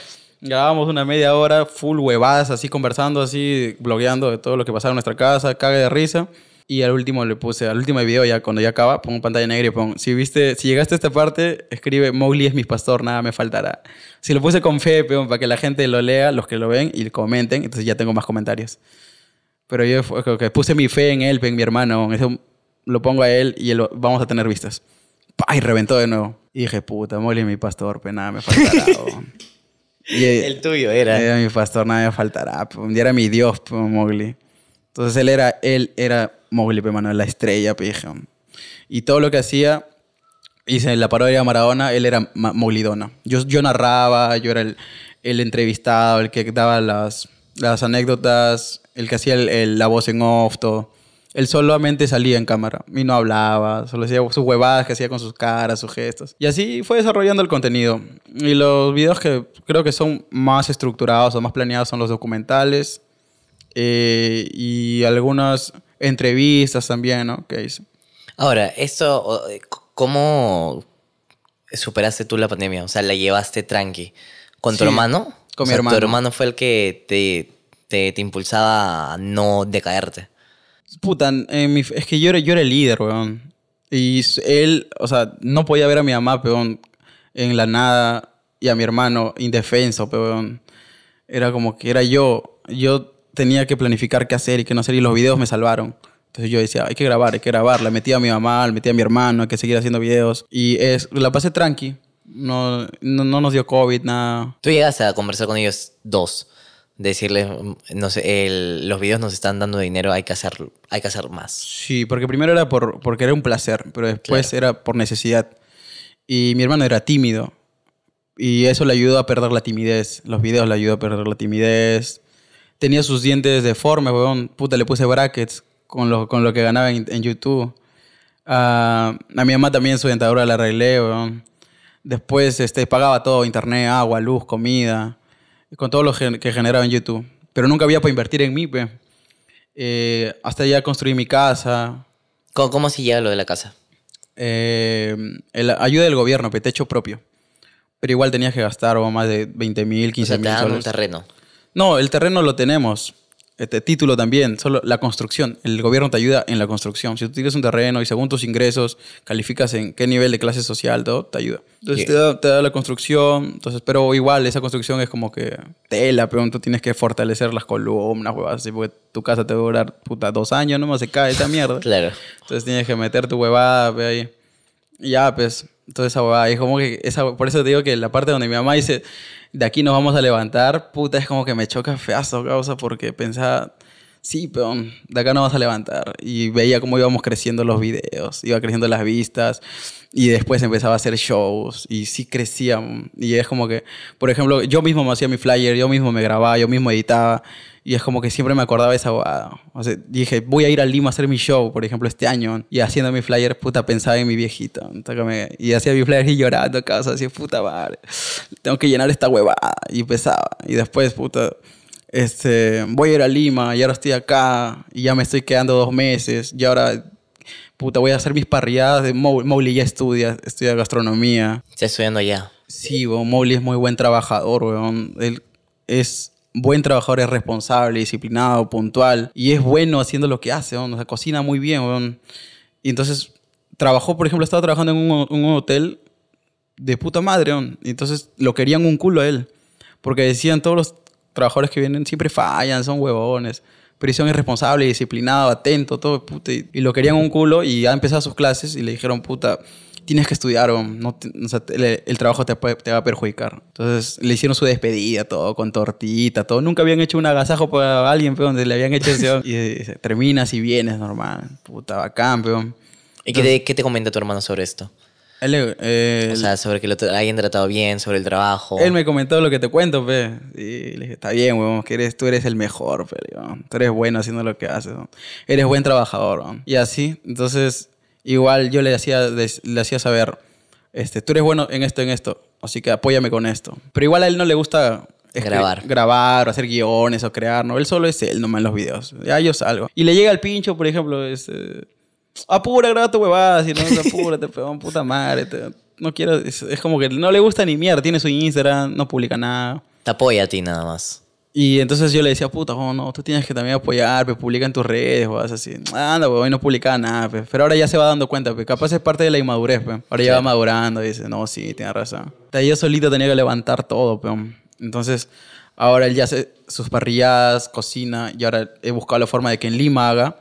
Grabamos una media hora, full huevadas, así conversando, así blogueando de todo lo que pasaba en nuestra casa, cague de risa. Y al último le puse, al último video ya, cuando ya acaba, pongo pantalla negra y pongo, si viste, si llegaste a esta parte, escribe, Mowgli es mi pastor, nada me faltará. Si lo puse con fe, peón, para que la gente lo lea, los que lo ven y comenten, entonces ya tengo más comentarios. Pero yo que puse mi fe en él, en mi hermano, eso lo pongo a él y vamos a tener vistas. ¡Pah! Y reventó de nuevo. Y dije, puta, Mowgli es mi pastor, nada me faltará. Eh, el tuyo era. Era mi pastor, nada me faltará. Y era mi Dios, Mowgli. Entonces él era, él era Mowgli, Manuel, la estrella, Y todo lo que hacía, hice la parodia de Maradona, él era Mowlidona Yo, yo narraba, yo era el, entrevistado, el que daba las, las anécdotas, el que hacía la voz en off, todo. Él solamente salía en cámara y no hablaba, solo hacía sus huevadas que hacía con sus caras, sus gestos. Y así fue desarrollando el contenido. Y los videos que creo que son más estructurados o más planeados son los documentales eh, y algunas entrevistas también, ¿no? Que hizo. Ahora, esto, eh, ¿cómo superaste tú la pandemia? O sea, la llevaste tranqui. ¿Con tu hermano? Con mi hermano. Tu hermano fue el que te, te, te impulsaba a no decaerte. Puta, es que yo era, yo era el líder, weón. Y él, o sea, no podía ver a mi mamá, weón, en la nada y a mi hermano indefenso, weón. Era como que era yo. Yo tenía que planificar qué hacer y qué no hacer y los videos me salvaron. Entonces yo decía, hay que grabar, hay que grabar. Le metí a mi mamá, le metí a mi hermano, hay que seguir haciendo videos. Y es, la pasé tranqui. No, no, no nos dio COVID, nada. Tú llegaste a conversar con ellos dos. Decirle, no sé, los videos nos están dando dinero, hay que hacer, hay que hacer más. Sí, porque primero era por, porque era un placer, pero después era por necesidad. Y mi hermano era tímido. Y eso le ayudó a perder la timidez. Los videos le ayudó a perder la timidez. Tenía sus dientes deformes, weón. Puta, le puse brackets con lo, con lo que ganaba en, YouTube. Ah, a mi mamá también su dentadura la arreglé, weón. Después este, pagaba todo, internet, agua, luz, comida con todo lo que generaba en YouTube. Pero nunca había para invertir en mí, eh, hasta ya construí mi casa. ¿Cómo, cómo se lo de la casa? Eh, ayuda del gobierno, pues, propio. Pero igual tenías que gastar oh, más de 20 mil, 15 mil. un terreno. No, el terreno lo tenemos este título también, solo la construcción. El gobierno te ayuda en la construcción. Si tú tienes un terreno y según tus ingresos calificas en qué nivel de clase social, todo te ayuda. Entonces te, da, la construcción, entonces, pero igual esa construcción es como que tela, pero tú tienes que fortalecer las columnas, huevadas. porque tu casa te va a durar puta dos años, nomás se cae esta mierda. claro. Entonces tienes que meter tu huevada, ahí. Y ya, pues, toda esa huevada. Y es como que, esa, por eso te digo que la parte donde mi mamá dice de aquí nos vamos a levantar, puta, es como que me choca feazo, causa, porque pensaba, sí, pero de acá no vas a levantar. Y veía cómo íbamos creciendo los videos, iba creciendo las vistas, y después empezaba a hacer shows, y sí crecían. Y es como que, por ejemplo, yo mismo me hacía mi flyer, yo mismo me grababa, yo mismo editaba, y es como que siempre me acordaba de esa abogada. O sea, dije, voy a ir a Lima a hacer mi show, por ejemplo, este año. Y haciendo mi flyer, puta, pensaba en mi viejito. y hacía mi flyer y llorando, casa, así, puta madre. Tengo que llenar esta huevada. Y pesaba. Y después, puta, este, voy a ir a Lima y ahora estoy acá. Y ya me estoy quedando dos meses. Y ahora puta, voy a hacer mis parrilladas de Mowgli. ya estudia, estudia gastronomía. Está estudiando ya. Sí, bo, Mowgli es muy buen trabajador, weón. Él es buen trabajador es responsable, disciplinado, puntual y es bueno haciendo lo que hace, ¿no? o sea, cocina muy bien. Y entonces trabajó, por ejemplo, estaba trabajando en un, hotel de puta madre, ¿no? y entonces lo querían un culo a él, porque decían todos los trabajadores que vienen siempre fallan, son huevones. Prisión irresponsable, disciplinado, atento, todo, puta, y, lo querían un culo y ha empezado sus clases y le dijeron, puta, tienes que estudiar o, el, trabajo te, va a perjudicar. Entonces le hicieron su despedida, todo, con tortita, todo. Nunca habían hecho un agasajo para alguien, pero donde le habían hecho eso. y, eh, terminas y vienes normal. Puta, bacán, peón. ¿Y qué te, comenta tu hermano sobre esto? Eh, o sea, sobre que lo hayan tratado bien, sobre el trabajo. Él me comentó lo que te cuento, pe. Y le dije, está bien, weón, que eres, tú eres el mejor, pero Tú eres bueno haciendo lo que haces, Eres buen trabajador, Y así, entonces, igual yo le hacía, le hacía saber, este, tú eres bueno en esto, en esto, así que apóyame con esto. Pero igual a él no le gusta grabar. grabar o hacer guiones o crear, ¿no? Él solo es él nomás en los videos. Ya yo salgo. Y le llega el pincho, por ejemplo, es, eh, apura, graba tu huevada, si no, apúrate, puta madre. no quiero, es como que no le gusta ni mierda, tiene su Instagram, no publica nada. Te apoya a ti nada más. Y entonces yo le decía, puta, oh, no, tú tienes que también apoyar, pues, publica en tus redes, o así. Anda, pues, hoy no publicaba nada, pues. Pero ahora ya se va dando cuenta, pues, capaz es parte de la inmadurez, pues. Ahora ya va madurando y dice, no, sí, tiene razón. Yo solito tenía que levantar todo, pues. Entonces, ahora él ya hace sus parrilladas, cocina, y ahora he buscado la forma de que en Lima haga.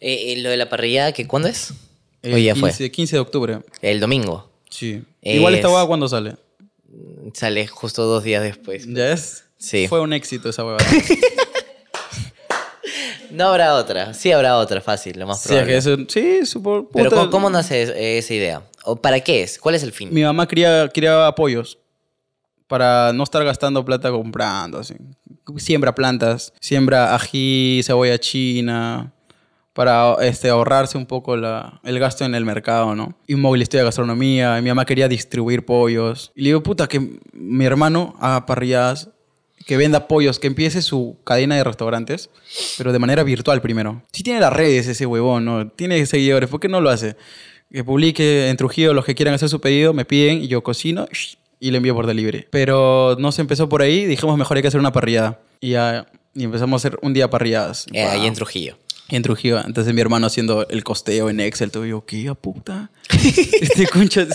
Eh, eh, lo de la parrillada, que ¿cuándo es? Hoy ya 15, fue. 15 de octubre. El domingo. Sí. Igual esta guada, ¿cuándo sale? Sale justo dos días después. ¿Ya es? Fue un éxito esa huevada. no habrá otra. Sí habrá otra, fácil, lo más probable. Es sí, Pero ¿cómo, nace esa idea? ¿O ¿Para qué es? ¿Cuál es el fin? Mi mamá quería quería pollos para no estar gastando plata comprando. Así. Siembra plantas, siembra ají, cebolla china, para este, ahorrarse un poco la, el gasto en el mercado, ¿no? Y gastronomía, y mi mamá quería distribuir pollos. Y le digo, puta, que mi hermano haga parrillas que venda pollos, que empiece su cadena de restaurantes, pero de manera virtual primero. Si tiene las redes ese huevón, ¿no? Tiene seguidores, ¿por qué no lo hace? Que publique en Trujillo los que quieran hacer su pedido, me piden y yo cocino y le envío por delivery. Pero no se empezó por ahí, dijimos mejor hay que hacer una parrillada. Y empezamos a hacer un día parrilladas. Eh, ahí en Trujillo en Trujillo. Entonces mi hermano haciendo el costeo en Excel, todo yo, ¿qué puta? este concha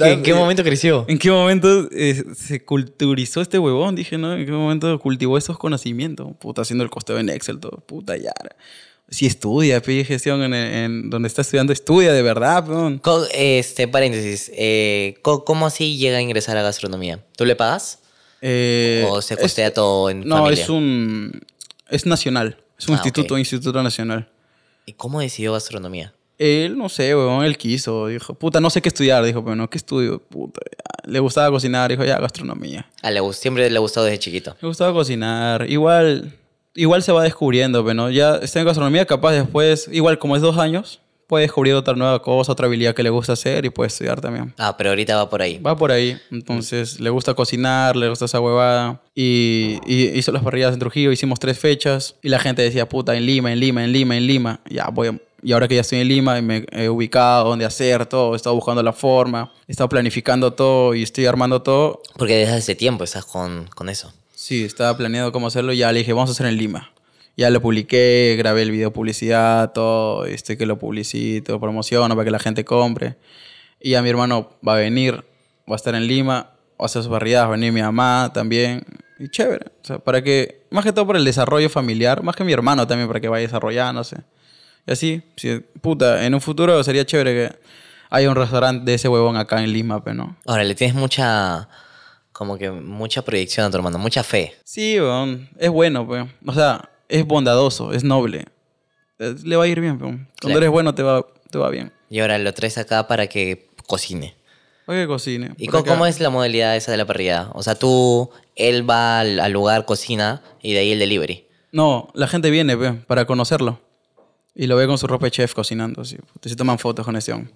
¿En qué momento creció? ¿En qué momento eh, se culturizó este huevón? Dije, ¿no? ¿En qué momento cultivó esos conocimientos? Puta, haciendo el costeo en Excel, todo, puta, ya. Si estudia, pide gestión en, donde está estudiando, estudia de verdad. Perdón. Este, paréntesis, eh, ¿cómo así llega a ingresar a gastronomía? ¿Tú le pagas? Eh, ¿O se costea todo en No, es un... es nacional. Es un ah, instituto, un instituto nacional. ¿Y cómo decidió gastronomía? Él, no sé, weón, él quiso. Dijo, puta, no sé qué estudiar. Dijo, pero no, ¿qué estudio? Puta, le gustaba cocinar. Dijo, ya, gastronomía. Ah, le, siempre le ha gustado desde chiquito. Le gustaba cocinar. Igual, igual se va descubriendo, pero ya está en gastronomía, capaz después, igual como es dos años, puede descubrir otra nueva cosa, otra habilidad que le gusta hacer y puede estudiar también. Ah, pero ahorita va por ahí. Va por ahí. Entonces, le gusta cocinar, le gusta esa huevada. Y, y hizo las parrillas en Trujillo, hicimos tres fechas. Y la gente decía, puta, en Lima, en Lima, en Lima, en Lima. Ya, voy y ahora que ya estoy en Lima y me he ubicado dónde hacer todo, he estado buscando la forma, he estado planificando todo y estoy armando todo. Porque desde hace tiempo estás con, con eso. Sí, estaba planeado cómo hacerlo y ya le dije, vamos a hacer en Lima ya lo publiqué, grabé el video publicidad, todo, este, que lo publicito, promociono para que la gente compre. Y a mi hermano va a venir, va a estar en Lima, va a hacer sus barriadas, va a venir mi mamá también. Y chévere, o sea, para que, más que todo por el desarrollo familiar, más que mi hermano también, para que vaya desarrollándose. Y así, si, puta, en un futuro sería chévere que haya un restaurante de ese huevón acá en Lima, pero no. Ahora, le tienes mucha como que mucha proyección a tu hermano, mucha fe. Sí, Es bueno, pues. O sea, es bondadoso, es noble. Le va a ir bien, cuando eres bueno te va, te va bien. Y ahora lo traes acá para que cocine. Para que cocine. ¿Y cómo, es la modalidad esa de la parrilla? O sea, tú, él va al, lugar, cocina y de ahí el delivery. No, la gente viene para conocerlo. Y lo ve con su ropa de chef cocinando. Así. Se toman fotos con ese hombre.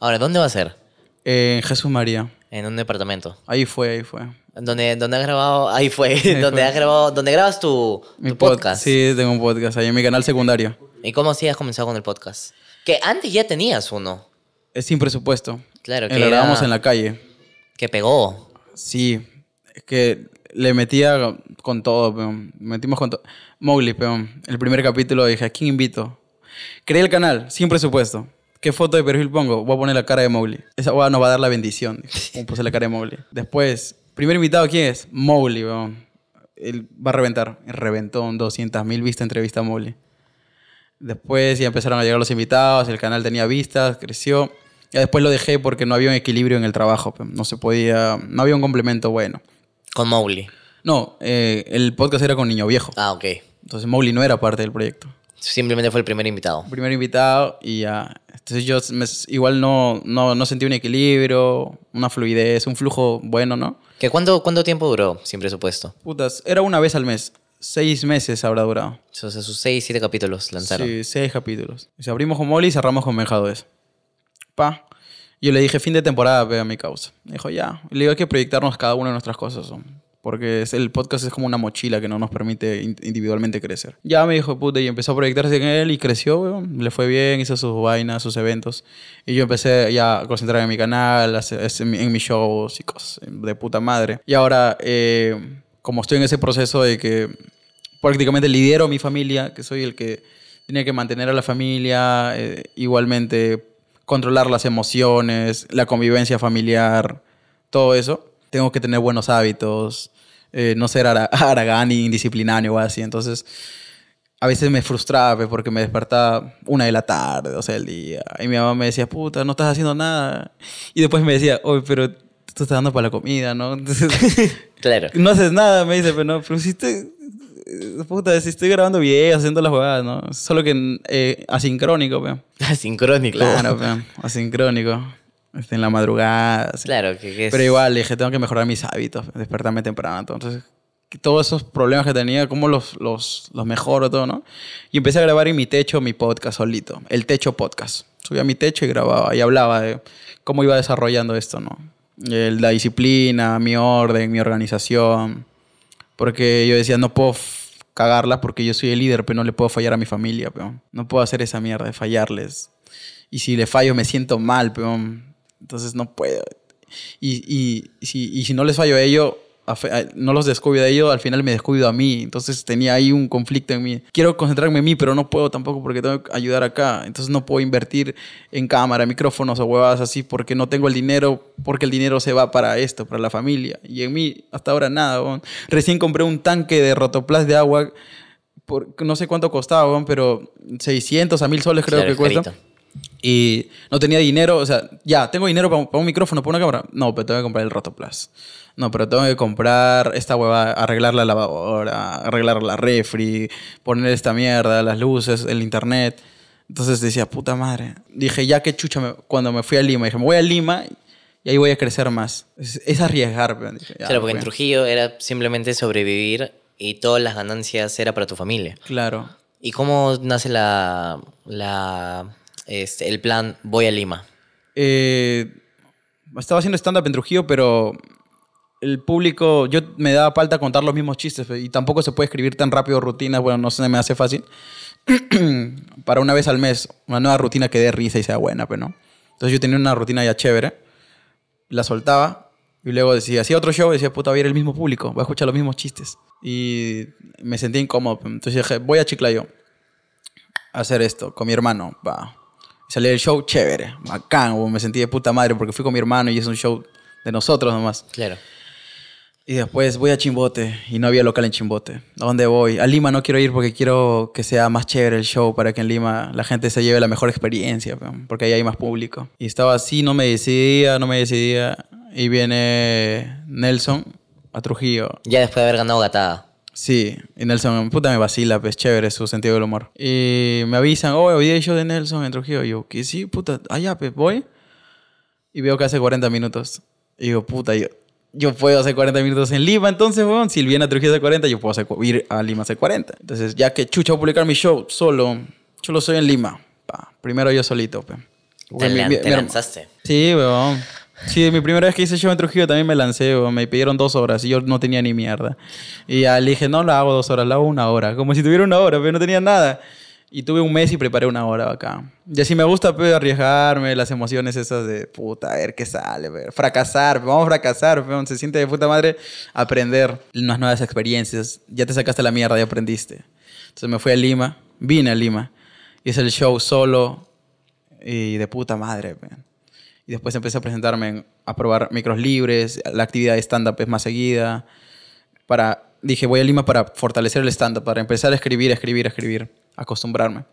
Ahora, ¿dónde va a ser? En Jesús María. ¿En un departamento? Ahí fue, ahí fue. Donde, has grabado, ahí fue, ¿Dónde donde has grabado, donde grabas tu, podcast. Sí, tengo un podcast ahí en mi canal secundario. ¿Y cómo así has comenzado con el podcast? Que antes ya tenías uno. Es sin presupuesto. Claro, que. Lo grabamos en la calle. Que pegó. Sí, es que le metía con todo, peón. Metimos con todo. Mowgli, peón. El primer capítulo dije, ¿a quién invito? Creé el canal, sin presupuesto. ¿Qué foto de perfil pongo? Voy a poner la cara de Mowgli. Esa hueá nos va a dar la bendición. Puse la cara de Mowgli. Después Primer invitado, ¿quién es? Mowgli, Él va a reventar. Reventó 200.000 vistas entrevista a Mowgli. Después ya empezaron a llegar los invitados, el canal tenía vistas, creció. Ya después lo dejé porque no había un equilibrio en el trabajo. No se podía, no había un complemento bueno. ¿Con Mowgli? No, eh, el podcast era con Niño Viejo. Ah, ok. Entonces Mowgli no era parte del proyecto. Simplemente fue el primer invitado. Primer invitado y ya. Entonces yo igual no, no sentí un equilibrio, una fluidez, un flujo bueno, ¿no? ¿Que cuánto, tiempo duró sin presupuesto? Putas, era una vez al mes. Seis meses habrá durado. O sea, sus seis, siete capítulos lanzaron. Sí, seis capítulos. y se abrimos con Molly y cerramos con mejados. Pa. Yo le dije fin de temporada, ve a mi causa. dijo, ya. le digo, hay que proyectarnos cada una de nuestras cosas porque el podcast es como una mochila que no nos permite individualmente crecer. Ya me dijo, puta, y empezó a proyectarse en él y creció, le fue bien, hizo sus vainas, sus eventos. Y yo empecé ya a concentrarme en mi canal, en mis shows y cosas de puta madre. Y ahora, eh, como estoy en ese proceso de que prácticamente lidero a mi familia, que soy el que tiene que mantener a la familia, eh, igualmente controlar las emociones, la convivencia familiar, todo eso. Tengo que tener buenos hábitos, eh, no ser Aragani aragán y indisciplinario o así. Entonces, a veces me frustraba pues, porque me despertaba una de la tarde, o sea, el día. Y mi mamá me decía, puta, no estás haciendo nada. Y después me decía, oye, pero tú estás dando para la comida, ¿no? claro. No haces nada, me dice, pero no, pero si puta, estoy grabando bien haciendo las jugadas, ¿no? Solo que eh, asincrónico, ¿no? Asincrónico. Claro, Asincrónico. Este, en la madrugada. Claro, que, Pero igual, dije, tengo que mejorar mis hábitos, despertarme temprano. Entonces, todos esos problemas que tenía, cómo los, los, los mejoro, todo, ¿no? Y empecé a grabar en mi techo mi podcast solito, el Techo Podcast. Subía a mi techo y grababa y hablaba de cómo iba desarrollando esto, ¿no? la disciplina, mi orden, mi organización. Porque yo decía, no puedo cagarlas porque yo soy el líder, pero no le puedo fallar a mi familia, pero no puedo hacer esa mierda de fallarles. Y si le fallo me siento mal, peón. Entonces no puedo. Y, si, no les fallo a ellos no los descuido a ellos, al final me descuido a mí. Entonces tenía ahí un conflicto en mí. Quiero concentrarme en mí, pero no puedo tampoco porque tengo que ayudar acá. Entonces no puedo invertir en cámara, micrófonos o huevadas así porque no tengo el dinero, porque el dinero se va para esto, para la familia. Y en mí hasta ahora nada. Recién compré un tanque de rotoplas de agua. Por, no sé cuánto costaba, pero 600 a 1000 soles creo que cuesta. Y no tenía dinero, o sea, ya, tengo dinero para, un micrófono, para una cámara. No, pero tengo que comprar el Plus No, pero tengo que comprar esta hueva, arreglar la lavadora, arreglar la refri, poner esta mierda, las luces, el internet. Entonces decía, puta madre. Dije, ya que chucha, cuando me fui a Lima, dije, me voy a Lima y ahí voy a crecer más. Es, arriesgar. Pues, dije, ya, claro, porque en Trujillo era simplemente sobrevivir y todas las ganancias era para tu familia. Claro. ¿Y cómo nace la este, el plan voy a Lima? Eh, estaba haciendo stand-up en Trujillo, pero el público, yo me daba falta contar los mismos chistes y tampoco se puede escribir tan rápido rutinas, bueno, no se me hace fácil. Para una vez al mes, una nueva rutina que dé risa y sea buena, pero pues, no. Entonces yo tenía una rutina ya chévere, la soltaba y luego decía, hacía otro show decía, puta, voy a ir el mismo público, voy a escuchar los mismos chistes. Y me sentí incómodo, pues, entonces dije, voy a Chiclayo a hacer esto con mi hermano, va salí del show, chévere, bacán, me sentí de puta madre porque fui con mi hermano y es un show de nosotros nomás. Claro. Y después voy a Chimbote y no había local en Chimbote. ¿A dónde voy? A Lima no quiero ir porque quiero que sea más chévere el show para que en Lima la gente se lleve la mejor experiencia, porque ahí hay más público. Y estaba así, no me decidía, no me decidía. Y viene Nelson a Trujillo. Ya después de haber ganado Gatada. Sí, y Nelson, puta, me vacila, pues chévere su sentido del humor. Y me avisan, oh, hoy día show de Nelson en Trujillo. Y yo, que sí, puta, allá, pues voy. Y veo que hace 40 minutos. Y digo, puta, yo, yo puedo hacer 40 minutos en Lima, entonces, weón, si viene a Trujillo hace 40, yo puedo ir a Lima hace 40. Entonces, ya que chucha voy a publicar mi show solo, yo lo soy en Lima. Pa, primero yo solito, pues. Te, lanzaste. Sí, weón. Sí, mi primera vez que hice show en Trujillo también me lancé, me pidieron dos horas y yo no tenía ni mierda. Y ya le dije, no la hago dos horas, la hago una hora. Como si tuviera una hora, pero no tenía nada. Y tuve un mes y preparé una hora acá. Y así me gusta pues, arriesgarme, las emociones esas de puta, a ver qué sale, ver. Pues, fracasar, pues, vamos a fracasar, se siente de puta madre aprender unas nuevas experiencias. Ya te sacaste la mierda, y aprendiste. Entonces me fui a Lima, vine a Lima, hice el show solo y de puta madre. Man. Y después empecé a presentarme, a probar micros libres, la actividad de stand-up es más seguida. Para, dije, voy a Lima para fortalecer el stand-up, para empezar a escribir, a escribir, a escribir, acostumbrarme.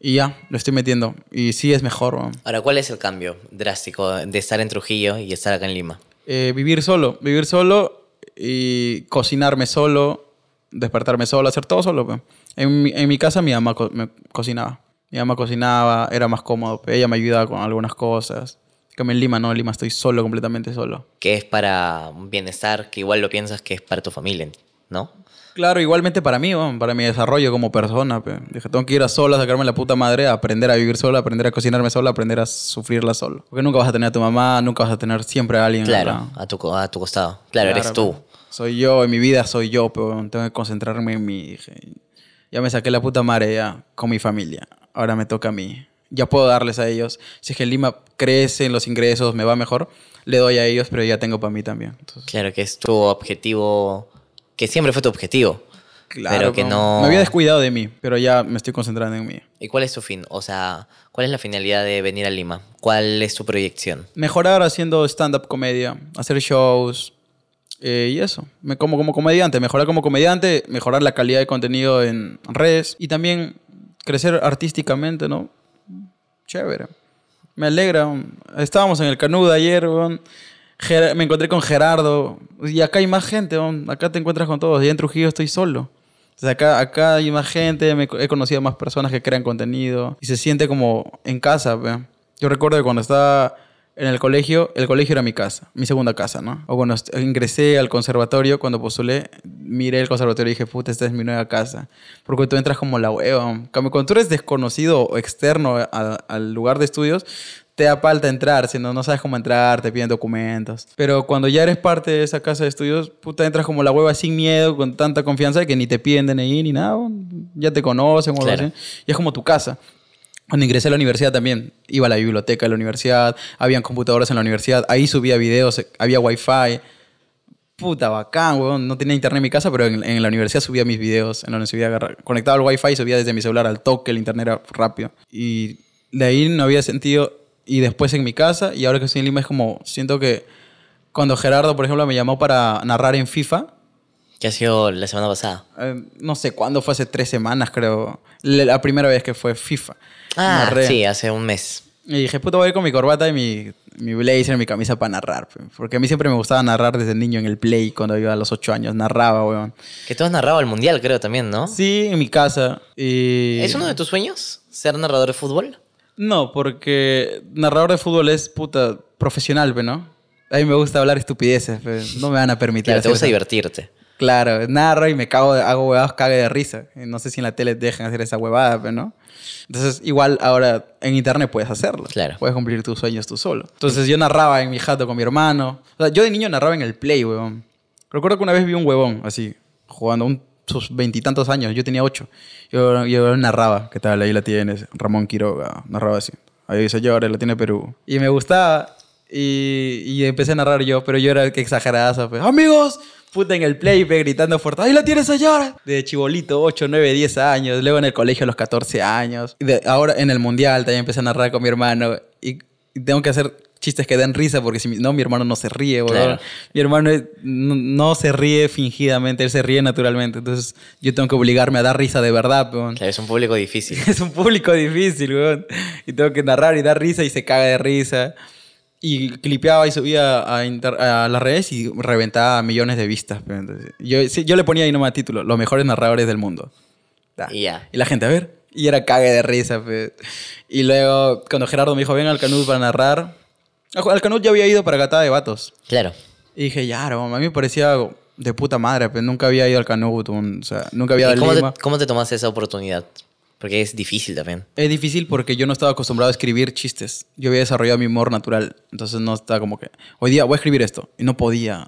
Y ya, lo estoy metiendo. Y sí es mejor. Ahora, ¿cuál es el cambio drástico de estar en Trujillo y estar acá en Lima? Eh, vivir solo, vivir solo y cocinarme solo, despertarme solo, hacer todo solo. En, mi, en mi casa mi mamá me cocinaba. Mi mamá cocinaba, era más cómodo. Ella me ayudaba con algunas cosas. Como en Lima, no, en Lima estoy solo, completamente solo. Que es para un bienestar que igual lo piensas que es para tu familia, ¿no? Claro, igualmente para mí, para mi desarrollo como persona. Dije, tengo que ir a sola, sacarme la puta madre, aprender a vivir sola, aprender a cocinarme sola, aprender a sufrirla solo. Porque nunca vas a tener a tu mamá, nunca vas a tener siempre a alguien. Claro, a tu, a tu costado. Claro, eres tú. Soy yo, en mi vida soy yo, pero tengo que concentrarme en mi... ya me saqué la puta madre ya con mi familia. Ahora me toca a mí ya puedo darles a ellos. Si es que Lima crece en los ingresos, me va mejor, le doy a ellos, pero ya tengo para mí también. claro, que es tu objetivo, que siempre fue tu objetivo. Claro, que no... Me había descuidado de mí, pero ya me estoy concentrando en mí. ¿Y cuál es tu fin? O sea, ¿cuál es la finalidad de venir a Lima? ¿Cuál es tu proyección? Mejorar haciendo stand-up comedia, hacer shows eh, y eso. Me, como, como comediante, mejorar como comediante, mejorar la calidad de contenido en redes y también crecer artísticamente, ¿no? chévere. Me alegra. Estábamos en el Canuda ayer, me encontré con Gerardo. Y acá hay más gente, Acá te encuentras con todos. Y en Trujillo estoy solo. acá, acá hay más gente. he conocido más personas que crean contenido. Y se siente como en casa, Yo recuerdo que cuando estaba en el colegio, el colegio era mi casa, mi segunda casa, ¿no? O cuando ingresé al conservatorio, cuando postulé, miré el conservatorio y dije, puta, esta es mi nueva casa. Porque tú entras como la hueva. Cuando tú eres desconocido o externo al lugar de estudios, te da falta entrar, si no, no sabes cómo entrar, te piden documentos. Pero cuando ya eres parte de esa casa de estudios, puta, entras como la hueva sin miedo, con tanta confianza que ni te piden DNI ni nada, ya te conocen o Y es como tu casa. Cuando ingresé a la universidad también, iba a la biblioteca de la universidad, habían computadoras en la universidad, ahí subía videos, había wifi. Puta, bacán, weón. No tenía internet en mi casa, pero en, la universidad subía mis videos. En la universidad conectaba al wifi y subía desde mi celular al toque, el internet era rápido. Y de ahí no había sentido. Y después en mi casa, y ahora que estoy en Lima es como, siento que cuando Gerardo, por ejemplo, me llamó para narrar en FIFA, ¿Qué ha sido la semana pasada. Eh, no sé cuándo fue, hace tres semanas creo. La primera vez que fue FIFA. Ah, sí, hace un mes. Y dije, puta, voy a ir con mi corbata y mi, mi, blazer, mi camisa para narrar. Porque a mí siempre me gustaba narrar desde niño en el play, cuando iba a los ocho años. Narraba, weón. Que tú has narrado el mundial, creo también, ¿no? Sí, en mi casa. ¿Es uno de tus sueños? ¿Ser narrador de fútbol? No, porque narrador de fútbol es puta profesional, ¿no? A mí me gusta hablar estupideces, pero no me van a permitir. Pero te gusta divertirte. Claro, narro y me cago, hago huevadas, cague de risa. No sé si en la tele dejan hacer esa huevada, pero no. Entonces, igual ahora en internet puedes hacerlo. Claro. Puedes cumplir tus sueños tú solo. Entonces, yo narraba en mi jato con mi hermano. O sea, yo de niño narraba en el play, huevón. Recuerdo que una vez vi un huevón así, jugando un sus veintitantos años, yo tenía ocho. Yo, narraba, ¿qué tal? Ahí la tienes, Ramón Quiroga, narraba así. Ahí dice, yo ahora la tiene Perú. Y me gustaba, y, y, empecé a narrar yo, pero yo era el que exagerada, pues, amigos, puta en el play, gritando fuerte, ¡ahí la tienes allá! De chibolito, 8, 9, 10 años, luego en el colegio a los 14 años, de, ahora en el mundial también empecé a narrar con mi hermano y, tengo que hacer chistes que den risa porque si no, mi hermano no se ríe, boludo. Mi hermano no, se ríe fingidamente, él se ríe naturalmente. Entonces yo tengo que obligarme a dar risa de verdad, boludo. Claro, es un público difícil. es un público difícil, boludo. Y tengo que narrar y dar risa y se caga de risa y clipeaba y subía a, a, las redes y reventaba millones de vistas. yo, yo, le ponía ahí nomás título, los mejores narradores del mundo. Y, la gente, a ver. Y era cague de risa. Y luego, cuando Gerardo me dijo, ven al Canut para narrar. Al Canut yo había ido para Gata de Vatos. Claro. Y dije, ya, a mí me parecía de puta madre, pero nunca había ido al Canut. nunca había ido cómo, Te, ¿Cómo te tomaste esa oportunidad? Porque es difícil también. Es difícil porque yo no estaba acostumbrado a escribir chistes. Yo había desarrollado mi humor natural. Entonces no estaba como que, hoy día voy a escribir esto. Y no podía.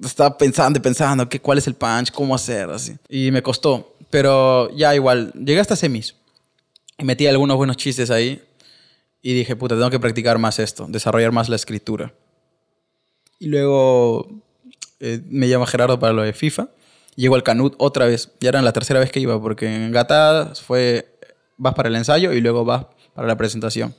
estaba pensando, y pensando, ¿qué, ¿cuál es el punch? ¿Cómo hacer? Así. Y me costó. Pero ya igual, llegué hasta semis. Y metí algunos buenos chistes ahí. Y dije, puta, tengo que practicar más esto, desarrollar más la escritura. Y luego eh, me llama Gerardo para lo de FIFA. Llego al Canut otra vez. Ya era la tercera vez que iba, porque en Gatadas fue, vas para el ensayo y luego vas para la presentación.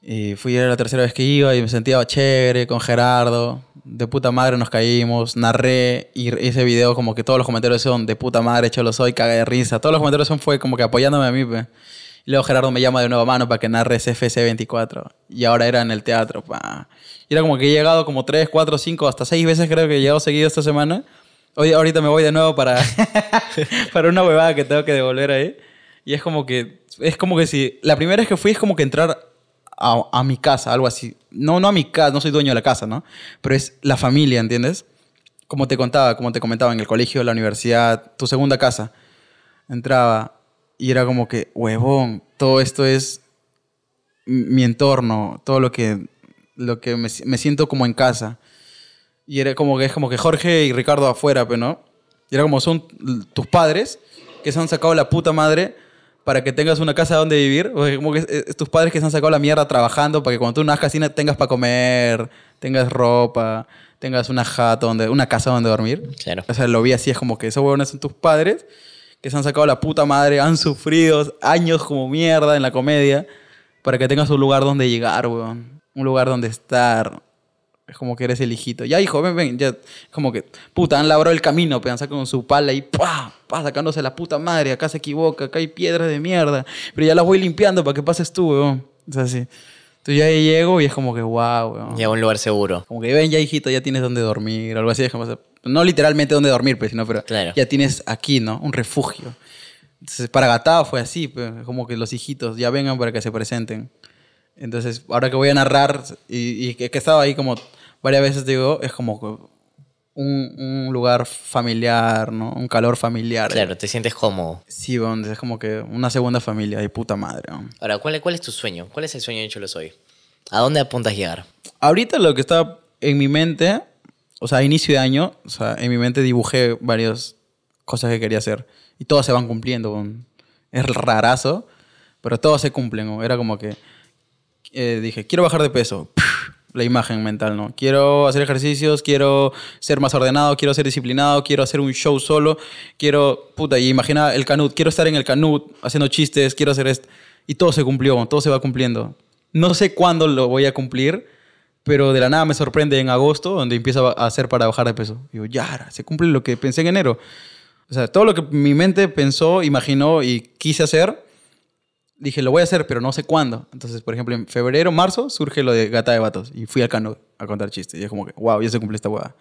Y fui era la tercera vez que iba y me sentía chévere con Gerardo. De puta madre nos caímos. Narré y ese video como que todos los comentarios son de puta madre, cholo soy, caga de risa. Todos los comentarios son fue como que apoyándome a mí. Y luego Gerardo me llama de nueva mano para que narre CFC 24. Y ahora era en el teatro. Pa. Y era como que he llegado como 3, 4, 5, hasta 6 veces creo que he llegado seguido esta semana Oye, ahorita me voy de nuevo para, para una huevada que tengo que devolver ahí. Y es como que, es como que si, la primera vez que fui es como que entrar a, a mi casa, algo así. No, no a mi casa, no soy dueño de la casa, ¿no? Pero es la familia, ¿entiendes? Como te contaba, como te comentaba, en el colegio, la universidad, tu segunda casa. Entraba y era como que, huevón, todo esto es mi entorno, todo lo que, lo que me, me siento como en casa. Y era como que es como que Jorge y Ricardo afuera, pero pues, no. Y era como son tus padres que se han sacado la puta madre para que tengas una casa donde vivir. O como que eh, tus padres que se han sacado la mierda trabajando para que cuando tú nazcas así tengas para comer, tengas ropa, tengas una jata donde, una casa donde dormir. Claro. O sea, lo vi así, es como que esos huevones son tus padres que se han sacado la puta madre, han sufrido años como mierda en la comedia para que tengas un lugar donde llegar, weón. Un lugar donde estar, es como que eres el hijito. Ya, hijo, ven, ven. Ya, como que, puta, han labrado el camino, pensa con su pala y pa, sacándose la puta madre. Acá se equivoca, acá hay piedras de mierda. Pero ya las voy limpiando para que pases tú, weón. O sea, sí. Entonces ya llego y es como que, wow, weón. Llega a un lugar seguro. Como que, ven, ya, hijito, ya tienes donde dormir algo así. Es no literalmente donde dormir, pero, sino, pero ya tienes aquí, ¿no? Un refugio. Entonces, para Gatao fue así, como que los hijitos ya vengan para que se presenten. Entonces, ahora que voy a narrar, y, que, que, estaba ahí como varias veces digo, es como un, lugar familiar, ¿no? Un calor familiar. Claro, te sientes como Sí, donde es como que una segunda familia de puta madre. Ahora, ¿cuál, ¿cuál es tu sueño? ¿Cuál es el sueño de Cholo hoy? ¿A dónde apuntas llegar? Ahorita lo que está en mi mente, o sea, a inicio de año, o sea, en mi mente dibujé varias cosas que quería hacer y todas se van cumpliendo. Es rarazo, pero todas se cumplen. Era como que eh, dije, quiero bajar de peso la imagen mental, ¿no? Quiero hacer ejercicios, quiero ser más ordenado, quiero ser disciplinado, quiero hacer un show solo, quiero, puta, imagina el canut, quiero estar en el canut haciendo chistes, quiero hacer esto. Y todo se cumplió, todo se va cumpliendo. No sé cuándo lo voy a cumplir, pero de la nada me sorprende en agosto, donde empieza a hacer para bajar de peso. Digo, ya, se cumple lo que pensé en enero. O sea, todo lo que mi mente pensó, imaginó y quise hacer, dije, lo voy a hacer, pero no sé cuándo. Entonces, por ejemplo, en febrero, marzo, surge lo de Gata de Vatos. Y fui al Cano a contar chistes. Y es como que, wow, ya se cumple esta hueá.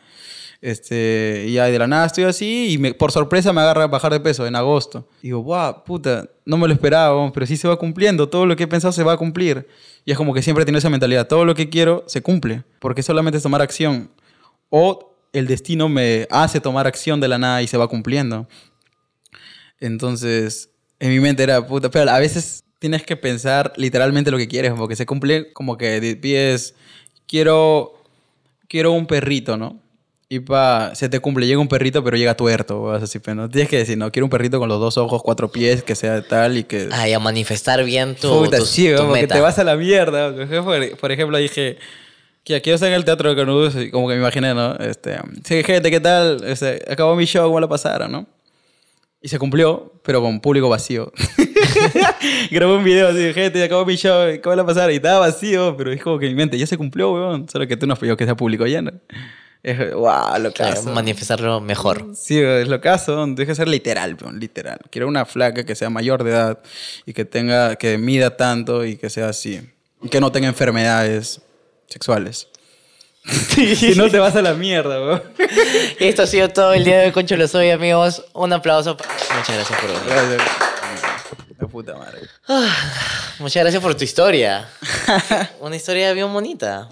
Este, y ya de la nada estoy así y me, por sorpresa me agarra a bajar de peso en agosto. Y digo, wow, puta, no me lo esperaba, pero sí se va cumpliendo. Todo lo que he pensado se va a cumplir. Y es como que siempre tiene esa mentalidad. Todo lo que quiero se cumple. Porque solamente es tomar acción. O el destino me hace tomar acción de la nada y se va cumpliendo. Entonces, en mi mente era, puta, pero a veces tienes que pensar literalmente lo que quieres, como que se cumple, como que pides, quiero, quiero un perrito, ¿no? Y pa, se te cumple, llega un perrito, pero llega tuerto, o así, pero no tienes que decir, no, quiero un perrito con los dos ojos, cuatro pies, que sea tal y que... Ay, a manifestar bien tu, Puta, tu, te vas a la mierda. Por, ejemplo, e, dije, que aquí en el teatro de y como que me imaginé, ¿no? Este, sí, gente, ¿qué tal? Este, acabó mi show, ¿cómo lo pasaron, no? Y se cumplió, pero con público vacío. Grabó un video así, gente, acabó mi show, ¿cómo va a pasar? Y estaba vacío, pero dijo que mi mente ya se cumplió, weón. Solo que tú no pidió que sea público lleno. Es, wow, lo claro, es manifestarlo mejor. Sí, es lo caso. Deja de ser literal, weón, literal. Quiero una flaca que sea mayor de edad y que tenga, que mida tanto y que sea así. Y Que no tenga enfermedades sexuales. si no, te vas a la mierda, Esto ha sido todo el día de Concho los soy amigos. Un aplauso. Muchas gracias por venir. Gracias. La puta madre. Ah, muchas gracias por tu historia. Una historia bien bonita.